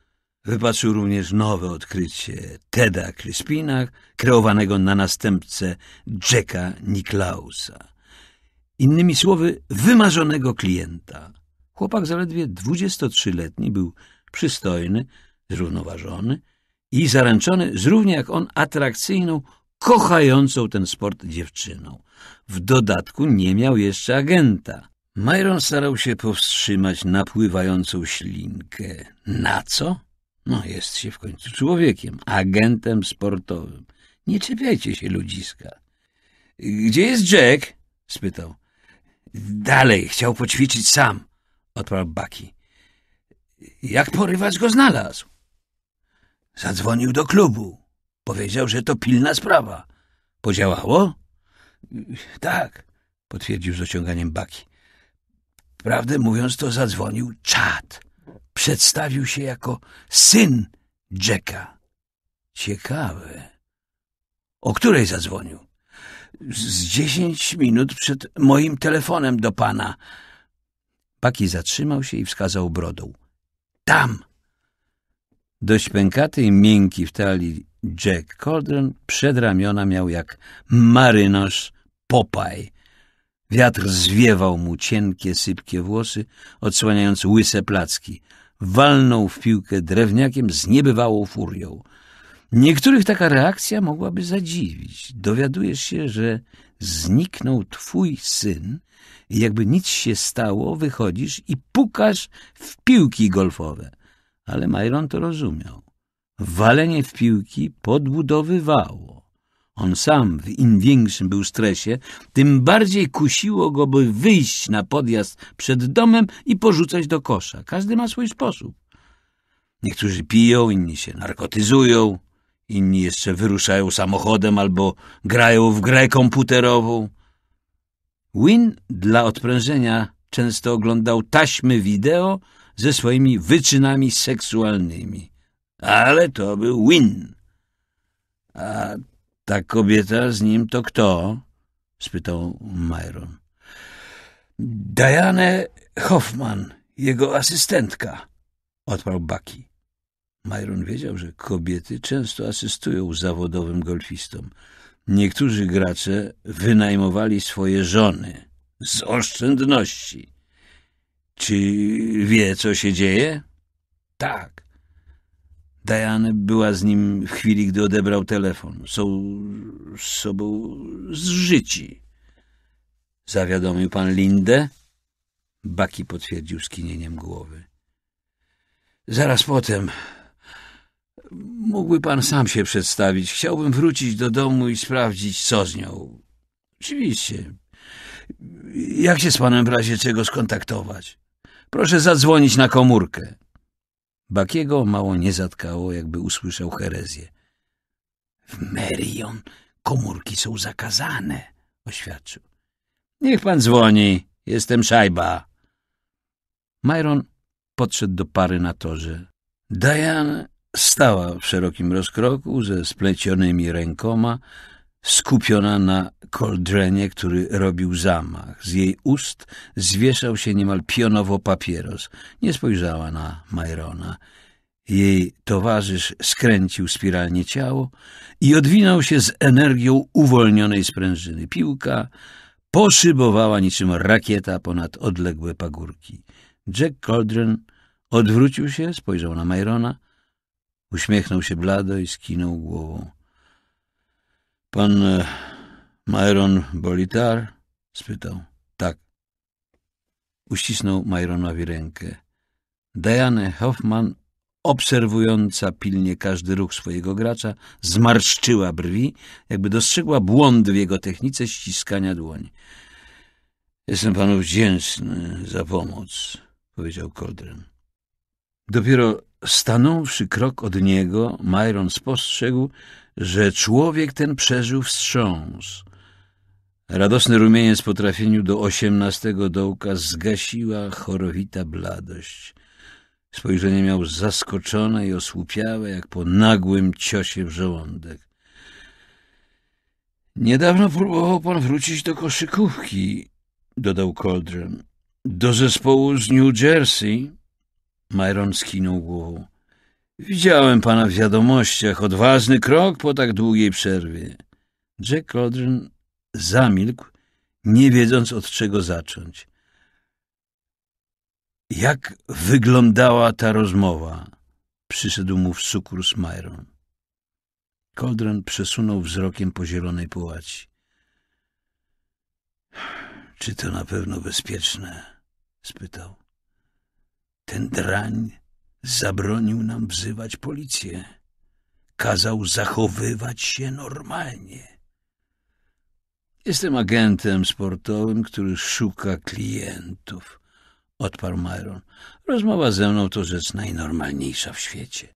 Wypatrzył również nowe odkrycie Teda Crispina, kreowanego na następcę Jacka Niklausa. Innymi słowy, wymarzonego klienta. Chłopak zaledwie 23-letni był przystojny, zrównoważony i zaręczony z równie jak on atrakcyjną, kochającą ten sport dziewczyną. W dodatku nie miał jeszcze agenta. Myron starał się powstrzymać napływającą ślinkę. Na co? No, jest się w końcu człowiekiem, agentem sportowym. Nie czepiajcie się, ludziska. Gdzie jest Jack? spytał. Dalej, chciał poćwiczyć sam, odparł Baki. Jak porywacz go znalazł? Zadzwonił do klubu. Powiedział, że to pilna sprawa. Podziałało? Tak, potwierdził z ociąganiem Baki. Prawdę mówiąc, to zadzwonił czat. Przedstawił się jako syn Jacka. Ciekawe. O której zadzwonił? Z dziesięć minut przed moim telefonem do pana. Paki zatrzymał się i wskazał brodą. Tam! Dość pękaty i miękki w talii Jack Cordon przed ramiona miał jak marynarz Popaj. Wiatr zwiewał mu cienkie, sypkie włosy, odsłaniając łyse placki – walnął w piłkę drewniakiem z niebywałą furią. Niektórych taka reakcja mogłaby zadziwić. Dowiadujesz się, że zniknął twój syn i jakby nic się stało, wychodzisz i pukasz w piłki golfowe. Ale Myron to rozumiał. Walenie w piłki podbudowywało on sam w im większym był stresie, tym bardziej kusiło go, by wyjść na podjazd przed domem i porzucać do kosza. Każdy ma swój sposób. Niektórzy piją, inni się narkotyzują, inni jeszcze wyruszają samochodem albo grają w grę komputerową. Win dla odprężenia często oglądał taśmy wideo ze swoimi wyczynami seksualnymi. Ale to był Win. A ta kobieta z nim to kto? spytał Myron. Diane Hoffman, jego asystentka, odparł Baki. Myron wiedział, że kobiety często asystują zawodowym golfistom. Niektórzy gracze wynajmowali swoje żony z oszczędności. Czy wie, co się dzieje? Tak. Diane była z nim w chwili, gdy odebrał telefon. Są z sobą zżyci. Zawiadomił pan Lindę? Baki potwierdził skinieniem głowy. Zaraz potem. Mógłby pan sam się przedstawić. Chciałbym wrócić do domu i sprawdzić, co z nią. Oczywiście. Jak się z panem w razie czego skontaktować? Proszę zadzwonić na komórkę. Bakiego mało nie zatkało, jakby usłyszał herezję. W Merion komórki są zakazane, oświadczył. Niech pan dzwoni, jestem szajba. Myron podszedł do pary na torze. Diane stała w szerokim rozkroku ze splecionymi rękoma, skupiona na koldrenie, który robił zamach. Z jej ust zwieszał się niemal pionowo papieros. Nie spojrzała na Majrona. Jej towarzysz skręcił spiralnie ciało i odwinął się z energią uwolnionej sprężyny. Piłka poszybowała niczym rakieta ponad odległe pagórki. Jack Coldren odwrócił się, spojrzał na Majrona, uśmiechnął się blado i skinął głową. Pan e, Myron Bolitar? spytał. Tak. Uścisnął Myronowi rękę. Diane Hoffman, obserwująca pilnie każdy ruch swojego gracza, zmarszczyła brwi, jakby dostrzegła błąd w jego technice ściskania dłoni. Jestem panu wdzięczny za pomoc, powiedział Coldren. Dopiero stanąwszy krok od niego, Myron spostrzegł, że człowiek ten przeżył wstrząs. Radosny rumieniec po trafieniu do osiemnastego dołka zgasiła chorowita bladość. Spojrzenie miał zaskoczone i osłupiałe, jak po nagłym ciosie w żołądek. Niedawno próbował pan wrócić do koszykówki, dodał Coldren. Do zespołu z New Jersey? Myron skinął głową. Widziałem pana w wiadomościach. Odważny krok po tak długiej przerwie. Jack Codron zamilkł, nie wiedząc od czego zacząć. Jak wyglądała ta rozmowa? Przyszedł mu w sukurs Myron. Codron przesunął wzrokiem po zielonej połaci. Czy to na pewno bezpieczne? spytał. Ten drań Zabronił nam wzywać policję. Kazał zachowywać się normalnie. Jestem agentem sportowym, który szuka klientów, odparł Myron. Rozmowa ze mną to rzecz najnormalniejsza w świecie.